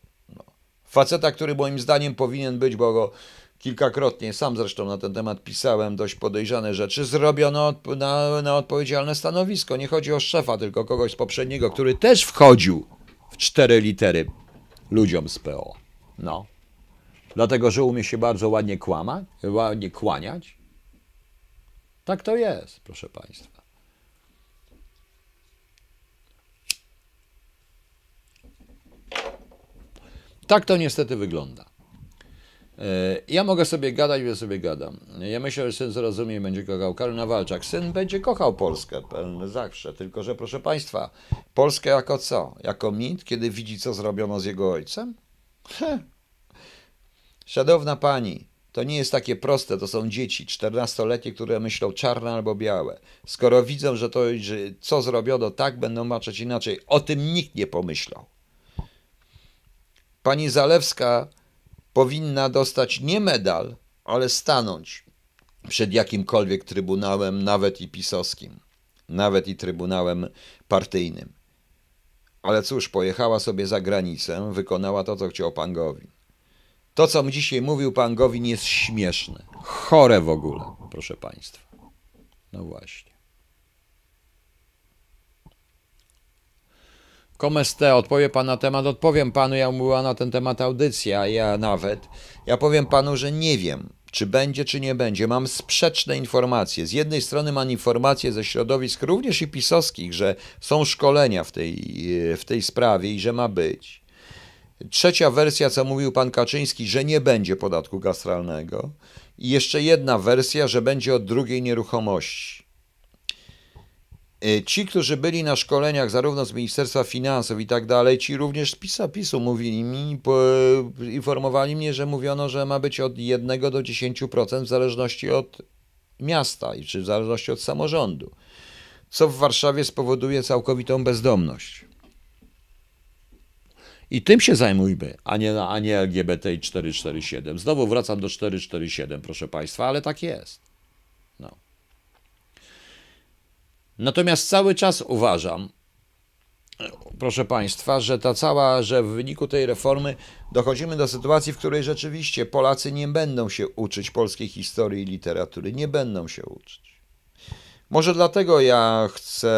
Faceta, który moim zdaniem powinien być, bo go kilkakrotnie, sam zresztą na ten temat pisałem dość podejrzane rzeczy, zrobiono na, na odpowiedzialne stanowisko. Nie chodzi o szefa, tylko kogoś z poprzedniego, który też wchodził w cztery litery ludziom z PO. No. Dlatego, że umie się bardzo ładnie kłamać, ładnie kłaniać. Tak to jest, proszę Państwa. Tak to niestety wygląda. E, ja mogę sobie gadać, ja sobie gadam. Ja myślę, że syn zrozumie i będzie kochał Karol Nawalczak. Syn będzie kochał Polskę zawsze, tylko że proszę Państwa, Polskę jako co? Jako mit, kiedy widzi, co zrobiono z jego ojcem? Heh. Szanowna Pani, to nie jest takie proste, to są dzieci 14-letnie, które myślą czarne albo białe. Skoro widzą, że to, że co zrobiono tak, będą maczać inaczej. O tym nikt nie pomyślał. Pani Zalewska powinna dostać nie medal, ale stanąć przed jakimkolwiek trybunałem, nawet i pisowskim, nawet i trybunałem partyjnym. Ale cóż, pojechała sobie za granicę, wykonała to, co chciał pan Gowin. To, co dzisiaj mówił pan Gowin, jest śmieszne. Chore w ogóle, proszę państwa. No właśnie. Komestę, odpowie pan na temat, odpowiem panu, ja mówiła na ten temat audycja, ja nawet. Ja powiem panu, że nie wiem, czy będzie, czy nie będzie. Mam sprzeczne informacje. Z jednej strony mam informacje ze środowisk, również i pisowskich, że są szkolenia w tej, e, w tej sprawie i że ma być. Trzecia wersja, co mówił pan Kaczyński, że nie będzie podatku gastralnego. I jeszcze jedna wersja, że będzie od drugiej nieruchomości. Y, ci, którzy byli na szkoleniach zarówno z Ministerstwa Finansów i tak dalej, ci również z PiSa PiSu mówili mi, informowali mnie, że mówiono, że ma być od 1 do 10% w zależności od miasta i czy w zależności od samorządu, co w Warszawie spowoduje całkowitą bezdomność. I tym się zajmujmy, a nie, a nie LGBT 447. Znowu wracam do 447, proszę Państwa, ale tak jest. Natomiast cały czas uważam, proszę Państwa, że ta cała, że w wyniku tej reformy dochodzimy do sytuacji, w której rzeczywiście Polacy nie będą się uczyć polskiej historii i literatury, nie będą się uczyć. Może dlatego ja chcę,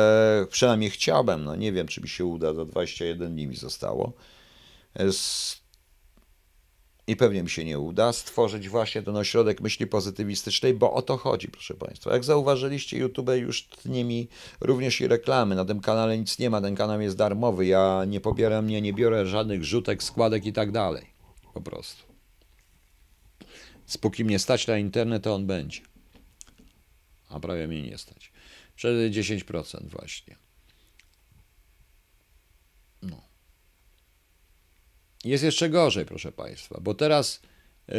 przynajmniej chciałbym, no nie wiem, czy mi się uda, za 21 dni mi zostało, z i pewnie mi się nie uda, stworzyć właśnie ten ośrodek myśli pozytywistycznej, bo o to chodzi, proszę Państwa. Jak zauważyliście, YouTube już tnie mi również i reklamy. Na tym kanale nic nie ma, ten kanał jest darmowy. Ja nie pobieram, nie, nie biorę żadnych rzutek, składek i tak dalej. Po prostu. Spóki mnie stać na internet, to on będzie. A prawie mnie nie stać. Przez 10% właśnie. Jest jeszcze gorzej, proszę Państwa, bo teraz, y,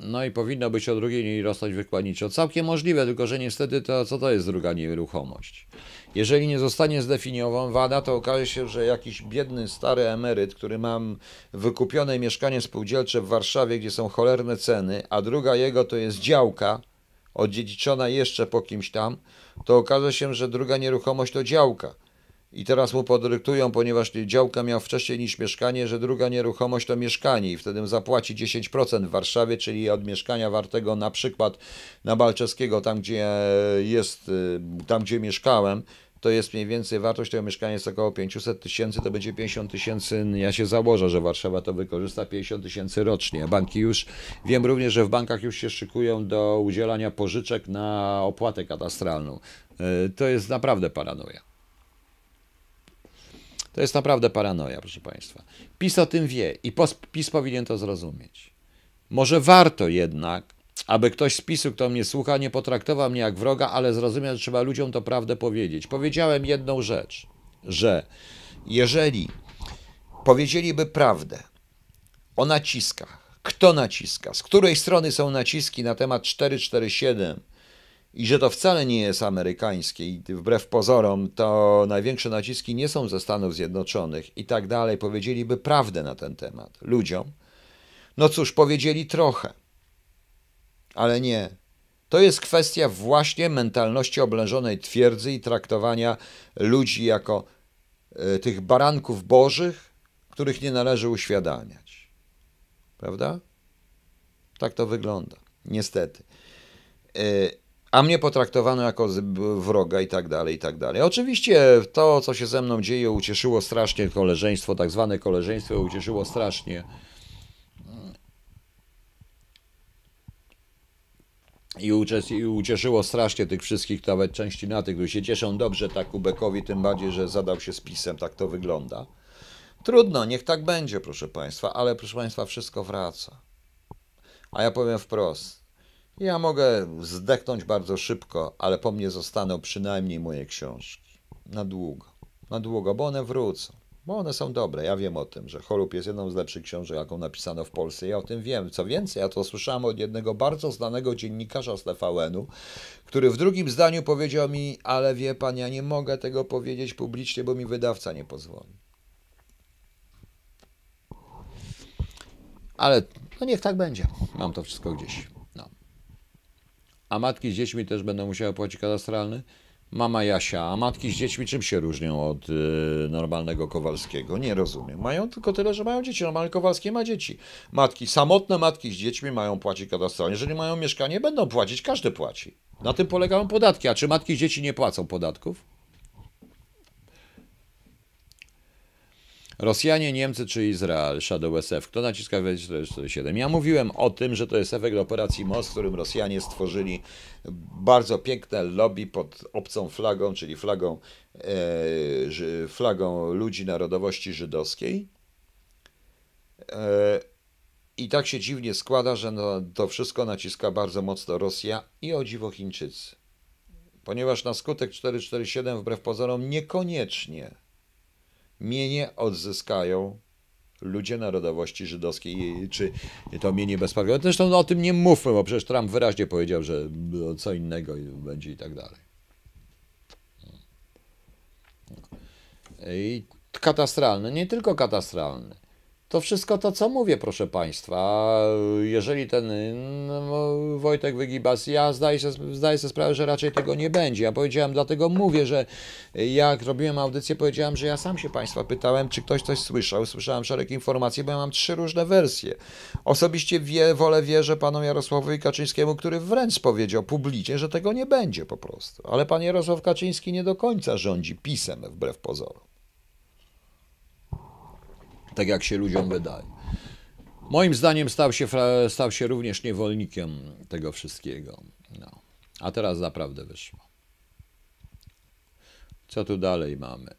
no i powinno być o drugiej linii rosnąć wykładniczo. Całkiem możliwe, tylko że niestety to, co to jest druga nieruchomość? Jeżeli nie zostanie zdefiniowana, to okaże się, że jakiś biedny stary emeryt, który ma wykupione mieszkanie spółdzielcze w Warszawie, gdzie są cholerne ceny, a druga jego to jest działka, odziedziczona jeszcze po kimś tam, to okaże się, że druga nieruchomość to działka. I teraz mu podryktują, ponieważ działkę miał wcześniej niż mieszkanie, że druga nieruchomość to mieszkanie i wtedy zapłaci 10% w Warszawie, czyli od mieszkania wartego na przykład na Balczewskiego, tam gdzie jest, y, tam gdzie mieszkałem, to jest mniej więcej wartość tego mieszkania jest około 500 tysięcy, to będzie 50 tysięcy, ja się założę, że Warszawa to wykorzysta 50 tysięcy rocznie. Banki już, wiem również, że w bankach już się szykują do udzielania pożyczek na opłatę katastralną. Y, to jest naprawdę paranoja. To jest naprawdę paranoia, proszę Państwa. PiS o tym wie i PiS powinien to zrozumieć. Może warto jednak, aby ktoś z PiSu, kto mnie słucha, nie potraktował mnie jak wroga, ale zrozumiał, że trzeba ludziom to prawdę powiedzieć. Powiedziałem jedną rzecz, że jeżeli powiedzieliby prawdę o naciskach, kto naciska, z której strony są naciski na temat 447, i że to wcale nie jest amerykańskie i wbrew pozorom to największe naciski nie są ze Stanów Zjednoczonych i tak dalej, powiedzieliby prawdę na ten temat ludziom. No cóż, powiedzieli trochę, ale nie. To jest kwestia właśnie mentalności oblężonej twierdzy i traktowania ludzi jako e, tych baranków bożych, których nie należy uświadamiać. Prawda? Tak to wygląda, niestety. E, a mnie potraktowano jako wroga i tak dalej, i tak dalej. Oczywiście to, co się ze mną dzieje, ucieszyło strasznie koleżeństwo, tak zwane koleżeństwo ucieszyło strasznie. I, uczes- I ucieszyło strasznie tych wszystkich, nawet części na tych, którzy się cieszą dobrze tak Kubekowi, tym bardziej, że zadał się z pisem, tak to wygląda. Trudno, niech tak będzie, proszę Państwa, ale proszę Państwa, wszystko wraca. A ja powiem wprost, ja mogę zdechnąć bardzo szybko, ale po mnie zostaną przynajmniej moje książki. Na długo. Na długo, bo one wrócą. Bo one są dobre. Ja wiem o tym, że Chorób jest jedną z lepszych książek, jaką napisano w Polsce. Ja o tym wiem. Co więcej, ja to słyszałem od jednego bardzo znanego dziennikarza z tvn który w drugim zdaniu powiedział mi, ale wie pan, ja nie mogę tego powiedzieć publicznie, bo mi wydawca nie pozwoli. Ale no niech tak będzie. Mam to wszystko gdzieś a matki z dziećmi też będą musiały płacić katastralny? Mama Jasia, a matki z dziećmi czym się różnią od y, normalnego Kowalskiego? Nie rozumiem. Mają tylko tyle, że mają dzieci. Normalny Kowalski ma dzieci. Matki, samotne matki z dziećmi mają płacić katastralnie. Jeżeli mają mieszkanie, będą płacić, każdy płaci. Na tym polegają podatki. A czy matki z dzieci nie płacą podatków? Rosjanie, Niemcy czy Izrael, Shadow SF, kto naciska 247? Ja mówiłem o tym, że to jest efekt operacji MOS, w którym Rosjanie stworzyli bardzo piękne lobby pod obcą flagą, czyli flagą, e, flagą ludzi narodowości żydowskiej. E, I tak się dziwnie składa, że no, to wszystko naciska bardzo mocno Rosja i o dziwo Chińczycy. Ponieważ na skutek 447 wbrew pozorom niekoniecznie mienie odzyskają ludzie narodowości żydowskiej, czy to mienie bezprawie. Zresztą no, o tym nie mówmy, bo przecież Trump wyraźnie powiedział, że co innego będzie i tak dalej. I katastralny, nie tylko katastralny. To wszystko to, co mówię, proszę Państwa. Jeżeli ten no, no Wojtek wygibas, ja zdaję sobie, zdaję sprawę, że raczej tego nie będzie. Ja powiedziałem, dlatego mówię, że jak robiłem audycję, powiedziałem, że ja sam się Państwa pytałem, czy ktoś coś słyszał. Słyszałem szereg informacji, bo ja mam trzy różne wersje. Osobiście wie, wolę wierzę panu Jarosławowi Kaczyńskiemu, który wręcz powiedział publicznie, że tego nie będzie po prostu. Ale pan Jarosław Kaczyński nie do końca rządzi pisem, wbrew pozorom tak jak się ludziom wydaje. Moim zdaniem stał się, stał się również niewolnikiem tego wszystkiego. No. A teraz naprawdę wyszło. Co tu dalej mamy?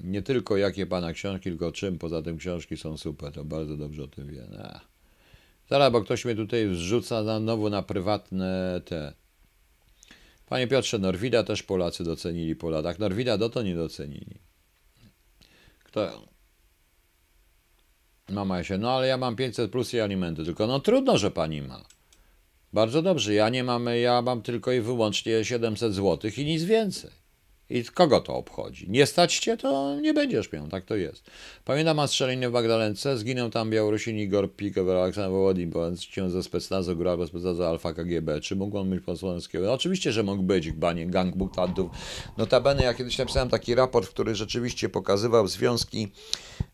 Nie tylko jakie pana książki, tylko czym. Poza tym książki są super, to bardzo dobrze o tym wie. Ech. No. Zaraz, bo ktoś mnie tutaj wrzuca na nowo na prywatne te. Panie Piotrze, Norwida też Polacy docenili po latach. Norwida do to nie docenili. Kto, Mama się, no ale ja mam 500 plus i alimenty. Tylko no trudno, że pani ma. Bardzo dobrze, ja nie mam, ja mam tylko i wyłącznie 700 zł i nic więcej. I kogo to obchodzi? Nie stać cię, to nie będziesz miał, tak to jest. Pamiętam strzelinę w Magdalence, zginął tam Białorusin Igor Pikower, Aleksander Wołodin, się ze specnazu góra bez specnazu Alfa KGB. Czy mógł on być posłanskiego? No, oczywiście, że mógł być, banie gang mutantów. Notabene, ja kiedyś napisałem taki raport, który rzeczywiście pokazywał związki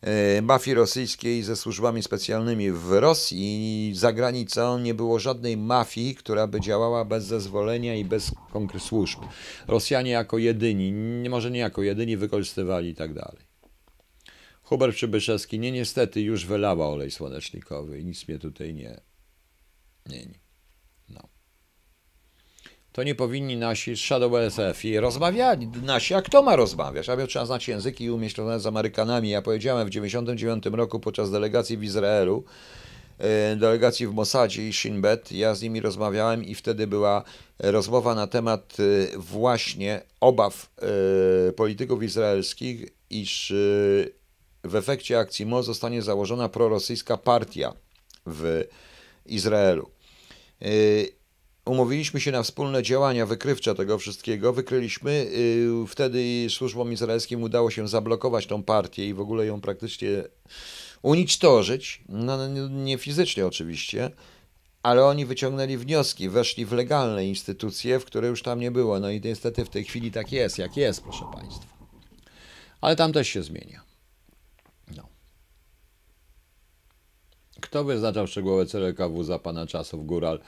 e, mafii rosyjskiej ze służbami specjalnymi w Rosji. Za granicą nie było żadnej mafii, która by działała bez zezwolenia i bez konkretnych służb. Rosjanie jako jedyni jedyni, może nie jako jedyni wykorzystywali i tak dalej. Hubert Przybyszewski, nie niestety już wylała olej słonecznikowy i nic mnie tutaj nie nie. No. To nie powinni nasi z Shadow i rozmawiać. Nasi, a kto ma rozmawiać? A trzeba znać języki i umieć rozmawiać z Amerykanami. Ja powiedziałem w 99 roku podczas delegacji w Izraelu, E, delegacji w Mossadzie i Shin Bet. Ja z nimi rozmawiałem i wtedy była rozmowa na temat e, właśnie obaw e, polityków izraelskich, iż w efekcie akcji MO zostanie założona prorosyjska partia w Izraelu. Umówiliśmy się na wspólne działania wykrywcze tego wszystkiego, wykryliśmy. Wtedy służbom izraelskim udało się zablokować tą partię i w ogóle ją praktycznie unicztożyć, no, no nie fizycznie oczywiście, ale oni wyciągnęli wnioski, weszli w legalne instytucje, w które już tam nie było. No i niestety w tej chwili tak jest, jak jest, proszę Państwa. Ale tam też się zmienia. No. Kto wyznaczał szczegółowe cele KW za pana czasów, Góral?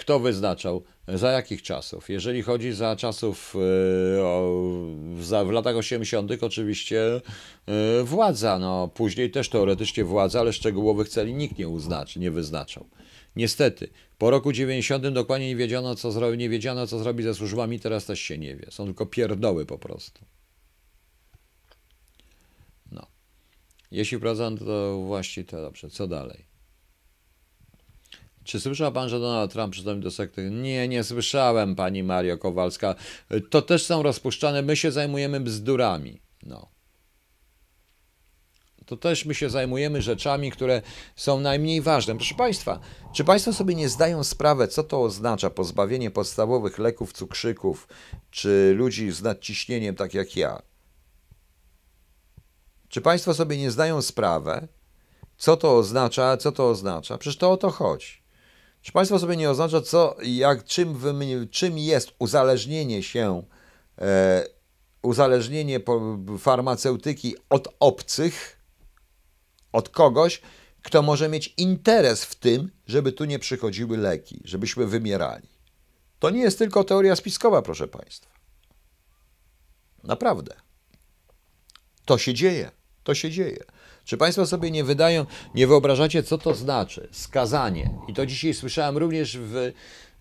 kto wyznaczał, za jakich czasów. Jeżeli chodzi za czasów e, za, w latach 80., oczywiście e, władza, no później też teoretycznie władza, ale szczegółowych celi nikt nie uznaczy, nie wyznaczał. Niestety, po roku 90 dokładnie nie wiedziano, co zrobi, nie wiedziano, co zrobi ze służbami, teraz też się nie wie. Są tylko pierdoły po prostu. No. Jeśli wprowadzam, to właśnie to dobrze. Co dalej? Czy słyszał pan, że Donald Trump przystąpi do sekty? Nie, nie słyszałem, pani Mario Kowalska. To też są rozpuszczane, my się zajmujemy bzdurami. No. To też my się zajmujemy rzeczami, które są najmniej ważne. Proszę państwa, czy państwo sobie nie zdają sprawy, co to oznacza pozbawienie podstawowych leków cukrzyków, czy ludzi z nadciśnieniem, tak jak ja? Czy państwo sobie nie zdają sprawy, co to oznacza, co to oznacza? Przecież to o to chodzi. Czy Państwo sobie nie oznacza, co, jak, czym, czym jest uzależnienie się, e, uzależnienie farmaceutyki od obcych, od kogoś, kto może mieć interes w tym, żeby tu nie przychodziły leki, żebyśmy wymierali. To nie jest tylko teoria spiskowa, proszę Państwa. Naprawdę. To się dzieje. To się dzieje. Czy Państwo sobie nie wydają, nie wyobrażacie, co to znaczy skazanie? I to dzisiaj słyszałem również w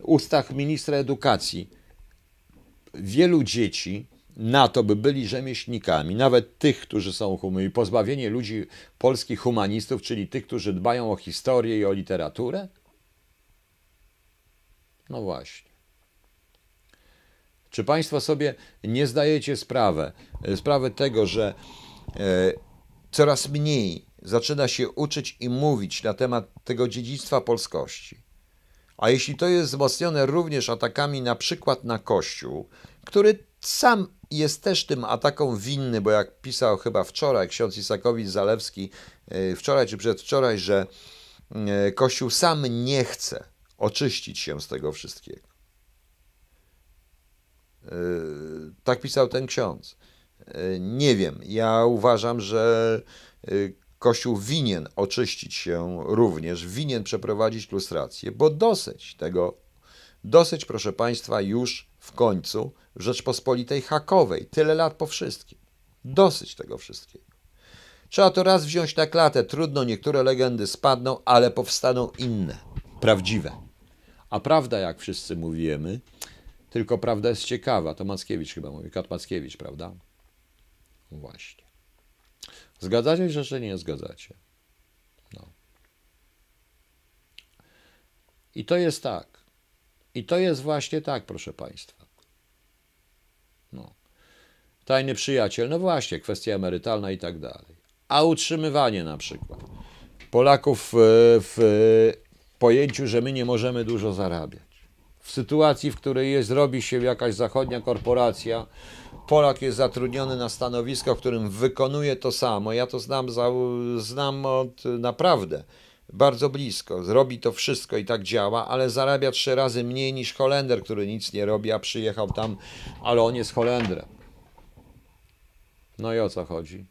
ustach ministra edukacji. Wielu dzieci na to, by byli rzemieślnikami, nawet tych, którzy są humani, pozbawienie ludzi polskich humanistów, czyli tych, którzy dbają o historię i o literaturę? No właśnie. Czy Państwo sobie nie zdajecie sprawy, e, sprawy tego, że e, coraz mniej zaczyna się uczyć i mówić na temat tego dziedzictwa polskości. A jeśli to jest wzmocnione również atakami na przykład na Kościół, który sam jest też tym atakom winny, bo jak pisał chyba wczoraj ksiądz Isakowicz Zalewski, e, wczoraj czy przedwczoraj, że e, Kościół sam nie chce oczyścić się z tego wszystkiego. E, tak pisał ten ksiądz. E, nie wiem. Ja uważam, że e, Kościół winien oczyścić się również, winien przeprowadzić lustrację, bo dosyć tego, dosyć, proszę Państwa, już w końcu Rzeczpospolitej Hakowej, tyle lat po wszystkim. Dosyć tego wszystkiego. Trzeba to raz wziąć na klatę. Trudno, niektóre legendy spadną, ale powstaną inne, prawdziwe. A prawda, jak wszyscy mówimy, tylko prawda jest ciekawa. To Mackiewicz chyba mówi, Kat Mackiewicz, prawda? Właśnie. Zgadzacie się, czy nie zgadzacie? No. I to jest tak. I to jest właśnie tak, proszę Państwa. No. Tajny przyjaciel, no właśnie, kwestia emerytalna i tak dalej. A utrzymywanie na przykład. Polaków w, w pojęciu, że my nie możemy dużo zarabiać. W sytuacji, w której jest, robi się jakaś zachodnia korporacja, Polak jest zatrudniony na stanowisko, w którym wykonuje to samo. Ja to znam, za, znam od naprawdę bardzo blisko. Zrobi to wszystko i tak działa, ale zarabia trzy razy mniej niż Holender, który nic nie robi, a przyjechał tam, ale on jest Holendrem. No i o co chodzi?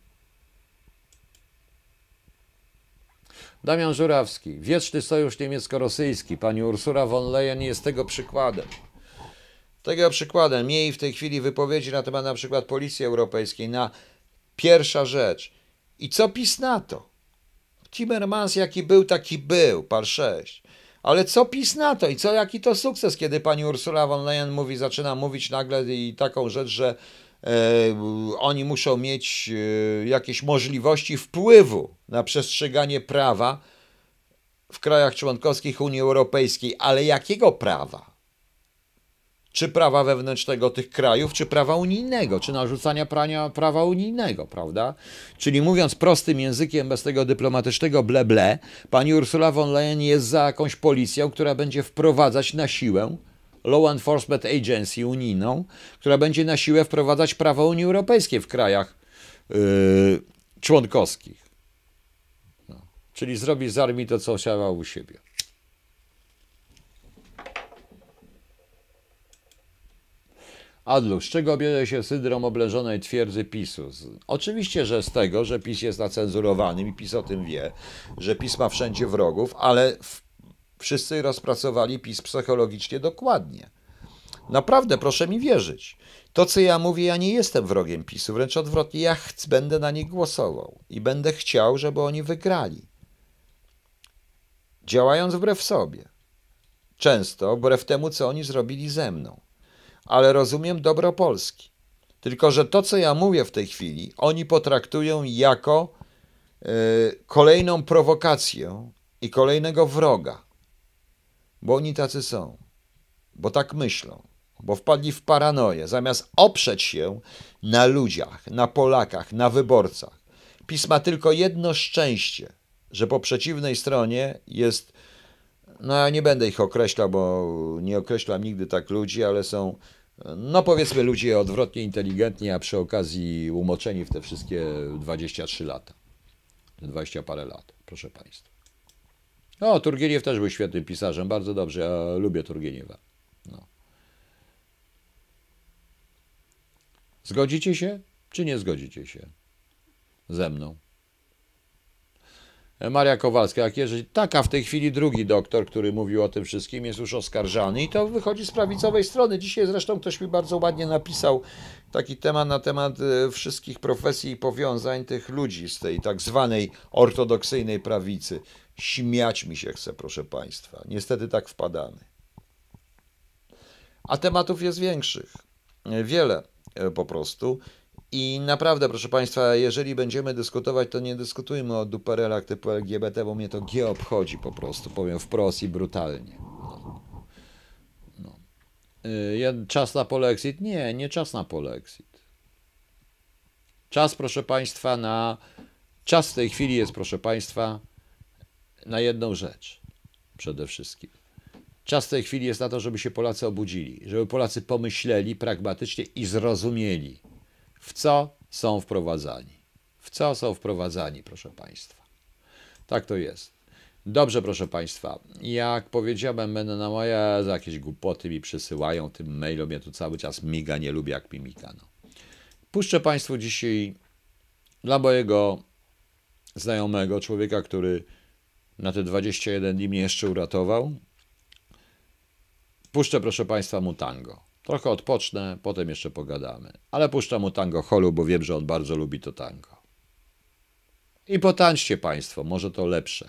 Damian Żurawski, wieczny sojusz niemiecko-rosyjski. Pani Ursula von Leyen jest tego przykładem. Tego przykładem jej w tej chwili wypowiedzi na temat na przykład Policji Europejskiej na pierwsza rzecz. I co PiS na to? Timmermans jaki był, taki był, par 6. Ale co PiS na to i co, jaki to sukces, kiedy pani Ursula von Leyen mówi, zaczyna mówić nagle i taką rzecz, że e, oni muszą mieć e, jakieś możliwości wpływu na przestrzeganie prawa w krajach członkowskich Unii Europejskiej. Ale jakiego prawa? czy prawa wewnętrznego tych krajów, czy prawa unijnego, czy narzucania prania prawa unijnego, prawda? Czyli mówiąc prostym językiem, bez tego dyplomatycznego bleble, pani Ursula von Leyen jest za jakąś policją, która będzie wprowadzać na siłę Law Enforcement Agency unijną, która będzie na siłę wprowadzać prawo Unii Europejskiej w krajach yy, członkowskich. No. Czyli zrobi z armii to, co chciała u siebie. Adlu, z czego bierze się syndrom obleżonej twierdzy PiSu? Oczywiście, że z tego, że PiS jest nacenzurowanym i PiS o tym wie, że PiS ma wszędzie wrogów, ale wszyscy rozpracowali PiS psychologicznie dokładnie. Naprawdę, proszę mi wierzyć. To, co ja mówię, ja nie jestem wrogiem PiSu, wręcz odwrotnie, ja będę na nich głosował i będę chciał, żeby oni wygrali. Działając wbrew sobie. Często wbrew temu, co oni zrobili ze mną ale rozumiem dobro Polski. Tylko, że to, co ja mówię w tej chwili, oni potraktują jako e, kolejną prowokację i kolejnego wroga. Bo oni tacy są, bo tak myślą, bo wpadli w paranoję. Zamiast oprzeć się na ludziach, na Polakach, na wyborcach, Pisma tylko jedno szczęście, że po przeciwnej stronie jest, no ja nie będę ich określał, bo nie określam nigdy tak ludzi, ale są no powiedzmy ludzie odwrotnie inteligentni, a przy okazji umoczeni w te wszystkie 23 lata. 20 parę lat, proszę Państwa. No, Turgieniew też był świetnym pisarzem, bardzo dobrze, ja lubię Turgieniewa. No. Zgodzicie się, czy nie zgodzicie się ze mną? Maria Kowalska, jak jeżeli taka w tej chwili drugi doktor, który mówił o tym wszystkim, jest już oskarżany i to wychodzi z prawicowej strony. Dzisiaj zresztą ktoś mi bardzo ładnie napisał taki temat na temat e, wszystkich profesji i powiązań tych ludzi z tej tak zwanej ortodoksyjnej prawicy. Śmiać mi się chce, proszę Państwa. Niestety tak wpadamy. A tematów jest większych. Wiele e, po prostu. I naprawdę, proszę Państwa, jeżeli będziemy dyskutować, to nie dyskutujmy o duperelach typu LGBT, bo mnie to G obchodzi po prostu, powiem wprost i brutalnie. No. No. Yy, czas na polexit? Nie, nie czas na polexit. Czas, proszę Państwa, na. Czas w tej chwili jest, proszę Państwa, na jedną rzecz przede wszystkim. Czas w tej chwili jest na to, żeby się Polacy obudzili, żeby Polacy pomyśleli pragmatycznie i zrozumieli w co są wprowadzani. W co są wprowadzani, proszę Państwa. Tak to jest. Dobrze, proszę Państwa, jak powiedziałem, będę na moje jakieś głupoty mi przysyłają tym mailom, ja tu cały czas miga, nie lubię jak mi migano. Puszczę Państwu dzisiaj dla mojego znajomego, człowieka, który na te 21 dni mnie jeszcze uratował. Puszczę, proszę Państwa, mu tango. Trochę odpocznę, potem jeszcze pogadamy. Ale puszczam mu tango holu, bo wiem, że on bardzo lubi to tango. I potańczcie Państwo, może to lepsze.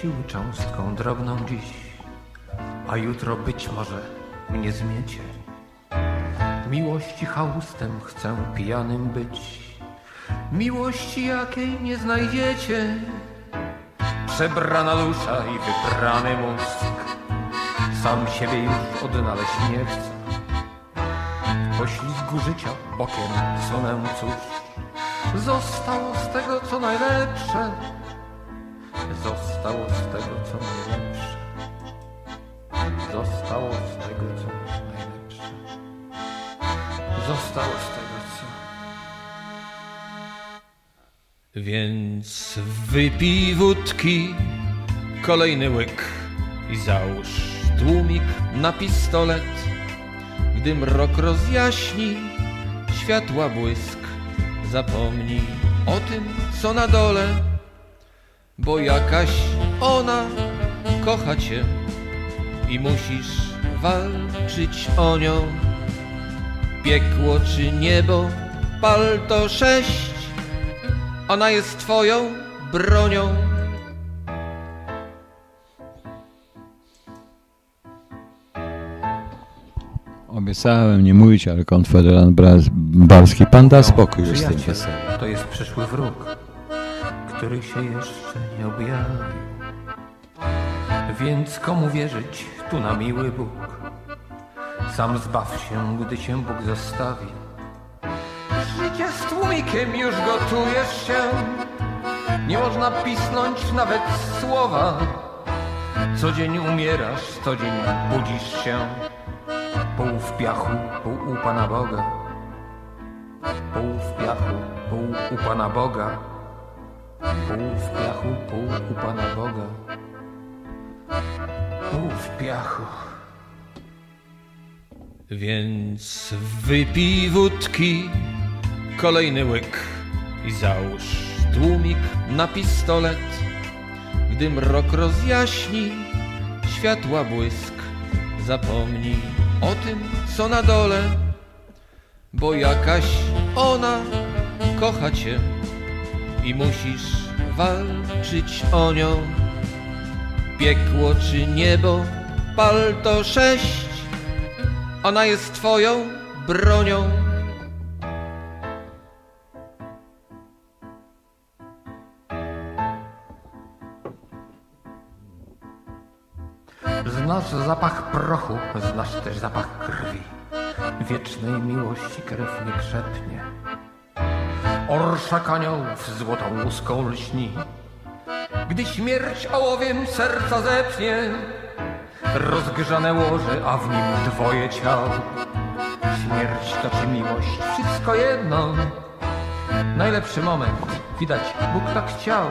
siły cząstką drobną dziś, a jutro być może mnie zmiecie. Miłości haustem chcę pijanym być, miłości jakiej nie znajdziecie. Przebrana dusza i wybrany mózg, sam siebie już odnaleźć nie chce. Poślizgu życia bokiem sunę cóż, zostało z tego co najlepsze. Zostało z tego, co najlepsze. Zostało z tego, co najlepsze. Zostało z tego, co... Więc wypij wódki, kolejny łyk i załóż tłumik na pistolet. Gdy mrok rozjaśni, światła błysk, zapomnij o tym, co na dole bo jakaś ona kocha cię i musisz walczyć o nią. Piekło czy niebo, palto sześć, ona jest twoją bronią. Obiecałem nie mówić, ale konfederant Barski, pan da no, spokój już z tym To jest przyszły wróg który się jeszcze nie objawił. Więc komu wierzyć tu na miły Bóg? Sam zbaw się, gdy cię Bóg zostawi. Życie z tłumikiem już gotujesz się, nie można pisnąć nawet słowa. Co dzień umierasz, co dzień budzisz się, pół w piachu, pół u Pana Boga. Pół w piachu, pół u Pana Boga. Pół w piachu, pół u Pana Boga. Pół w piachu. Więc wypij wódki, kolejny łyk i załóż tłumik na pistolet. Gdy mrok rozjaśni, światła błysk, zapomnij o tym, co na dole, bo jakaś ona kocha cię i musisz walczyć o nią. Piekło czy niebo, palto sześć, ona jest twoją bronią. Znasz zapach prochu, znasz też zapach krwi. Wiecznej miłości krew nie krzepnie orszak aniołów złotą łuską lśni. Gdy śmierć ołowiem serca zepnie, rozgrzane łoże, a w nim dwoje ciał. Śmierć to czy miłość, wszystko jedno. Najlepszy moment, widać, Bóg tak chciał.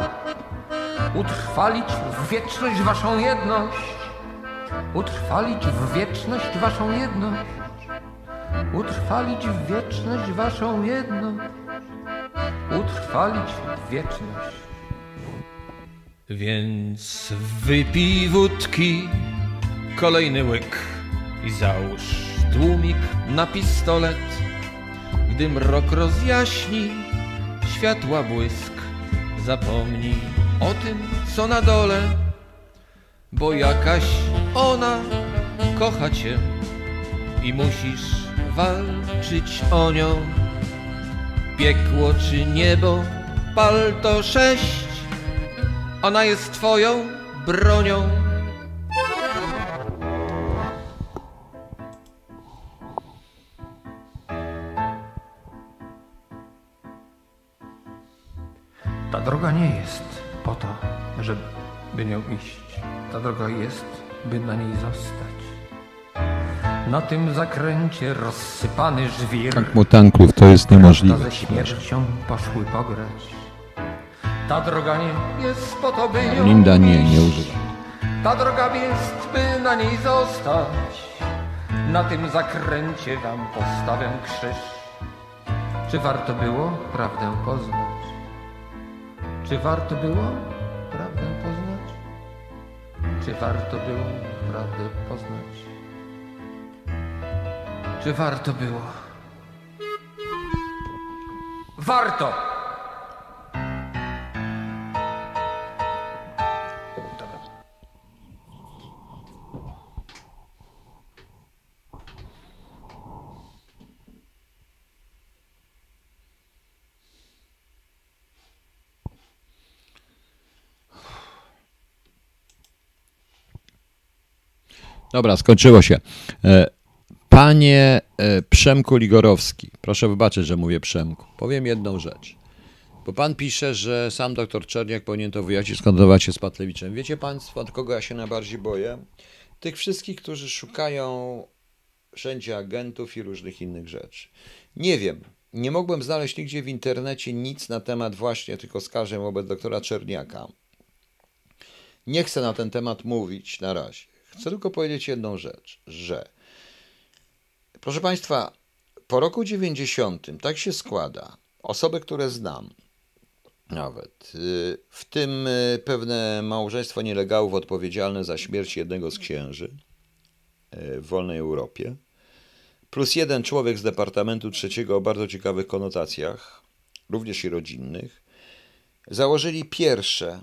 Utrwalić w wieczność waszą jedność. Utrwalić w wieczność waszą jedność. Utrwalić w wieczność waszą jedność utrwalić wieczność. Więc wypij wódki, kolejny łyk i załóż tłumik na pistolet. Gdy mrok rozjaśni, światła błysk, zapomnij o tym, co na dole, bo jakaś ona kocha cię i musisz walczyć o nią piekło czy niebo, palto sześć, ona jest twoją bronią. Ta droga nie jest po to, żeby nią iść. Ta droga jest, by na niej zostać. Na tym zakręcie rozsypany żwir. Tak mutanków, to jest niemożliwe. ze śmiercią poszły pograć. Ta droga nie jest po to, by ją Linda nie, nie używa. Ta droga jest, by na niej zostać. Na tym zakręcie wam postawię krzyż. Czy warto było prawdę poznać? Czy warto było prawdę poznać? Czy warto było prawdę poznać? że warto było. Warto! Dobra. Dobra, skończyło się. E, Panie e, Przemku Ligorowski, proszę wybaczyć, że mówię Przemku, powiem jedną rzecz. Bo pan pisze, że sam doktor Czerniak powinien to wyjaśnić, skontaktować się z Patlewiczem. Wiecie państwo, od kogo ja się najbardziej boję? Tych wszystkich, którzy szukają wszędzie agentów i różnych innych rzeczy. Nie wiem, nie mogłem znaleźć nigdzie w internecie nic na temat właśnie tych oskarżeń wobec doktora Czerniaka. Nie chcę na ten temat mówić na razie. Chcę tylko powiedzieć jedną rzecz, że Proszę Państwa, po roku 90 tak się składa, osoby, które znam, nawet, y, w tym y, pewne małżeństwo nielegalów odpowiedzialne za śmierć jednego z księży y, w wolnej Europie, plus jeden człowiek z Departamentu Trzeciego o bardzo ciekawych konotacjach, również i rodzinnych, założyli pierwsze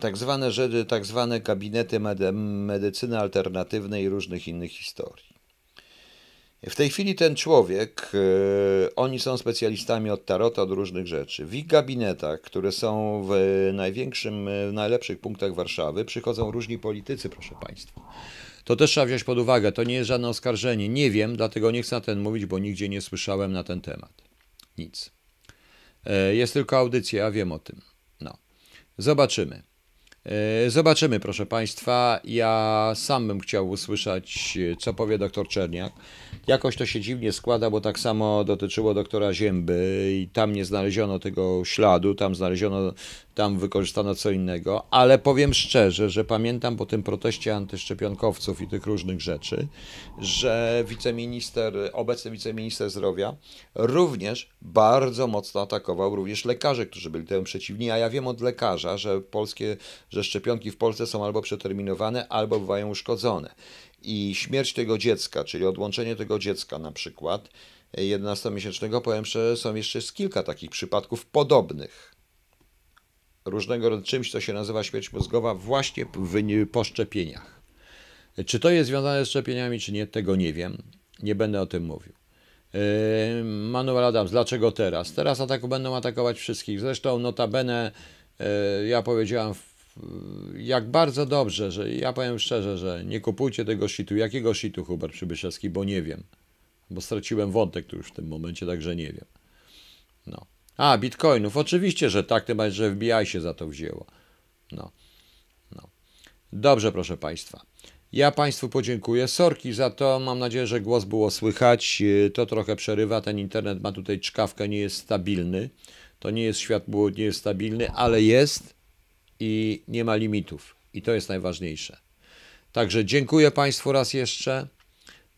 tak zwane tak zwane gabinety medycyny alternatywnej i różnych innych historii. W tej chwili ten człowiek, e, oni są specjalistami od tarota, od różnych rzeczy. W ich gabinetach, które są w największym, e, w najlepszych punktach Warszawy, przychodzą różni politycy, proszę Państwa. To też trzeba wziąć pod uwagę, to nie jest żadne oskarżenie. Nie wiem, dlatego nie chcę na ten mówić, bo nigdzie nie słyszałem na ten temat. Nic. E, jest tylko audycja, ja wiem o tym. No. Zobaczymy. E, zobaczymy, proszę Państwa. Ja sam bym chciał usłyszeć, co powie doktor Czerniak. Jakoś to się dziwnie składa, bo tak samo dotyczyło doktora Zięby i tam nie znaleziono tego śladu, tam znaleziono tam wykorzystano co innego, ale powiem szczerze, że pamiętam po tym proteście antyszczepionkowców i tych różnych rzeczy, że wiceminister, obecny wiceminister zdrowia również bardzo mocno atakował również lekarzy, którzy byli temu przeciwni, a ja wiem od lekarza, że polskie, że szczepionki w Polsce są albo przeterminowane, albo bywają uszkodzone. I śmierć tego dziecka, czyli odłączenie tego dziecka na przykład 11-miesięcznego, powiem szczerze, są jeszcze kilka takich przypadków podobnych różnego rodzaju czymś, co się nazywa śmierć mózgowa, właśnie po szczepieniach. Czy to jest związane z szczepieniami, czy nie, tego nie wiem. Nie będę o tym mówił. Yy, Manuel Adams, dlaczego teraz? Teraz ataku będą atakować wszystkich. Zresztą notabene yy, ja powiedziałam yy, jak bardzo dobrze, że ja powiem szczerze, że nie kupujcie tego shitu. Jakiego shitu Hubert Przybyszewski, bo nie wiem. Bo straciłem wątek tu już w tym momencie, także nie wiem. No. A, bitcoinów. Oczywiście, że tak, tym bardziej, że FBI się za to wzięło. No. no. Dobrze, proszę Państwa. Ja Państwu podziękuję. Sorki za to. Mam nadzieję, że głos było słychać. Y, to trochę przerywa. Ten internet ma tutaj czkawkę, nie jest stabilny. To nie jest świat, nie jest stabilny, ale jest i nie ma limitów. I to jest najważniejsze. Także dziękuję Państwu raz jeszcze.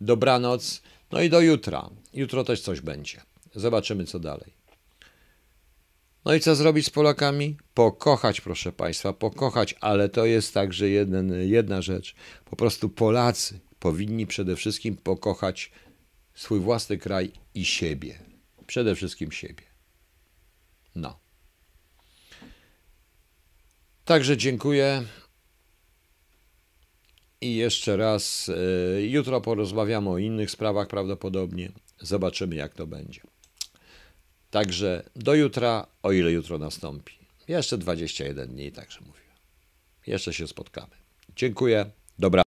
Dobranoc. No i do jutra. Jutro też coś będzie. Zobaczymy, co dalej. No i co zrobić z Polakami? Pokochać, proszę Państwa, pokochać, ale to jest także jeden, jedna rzecz. Po prostu Polacy powinni przede wszystkim pokochać swój własny kraj i siebie. Przede wszystkim siebie. No. Także dziękuję. I jeszcze raz, e, jutro porozmawiamy o innych sprawach prawdopodobnie. Zobaczymy, jak to będzie. Także do jutra, o ile jutro nastąpi. Jeszcze 21 dni, także mówię. Jeszcze się spotkamy. Dziękuję. Dobra.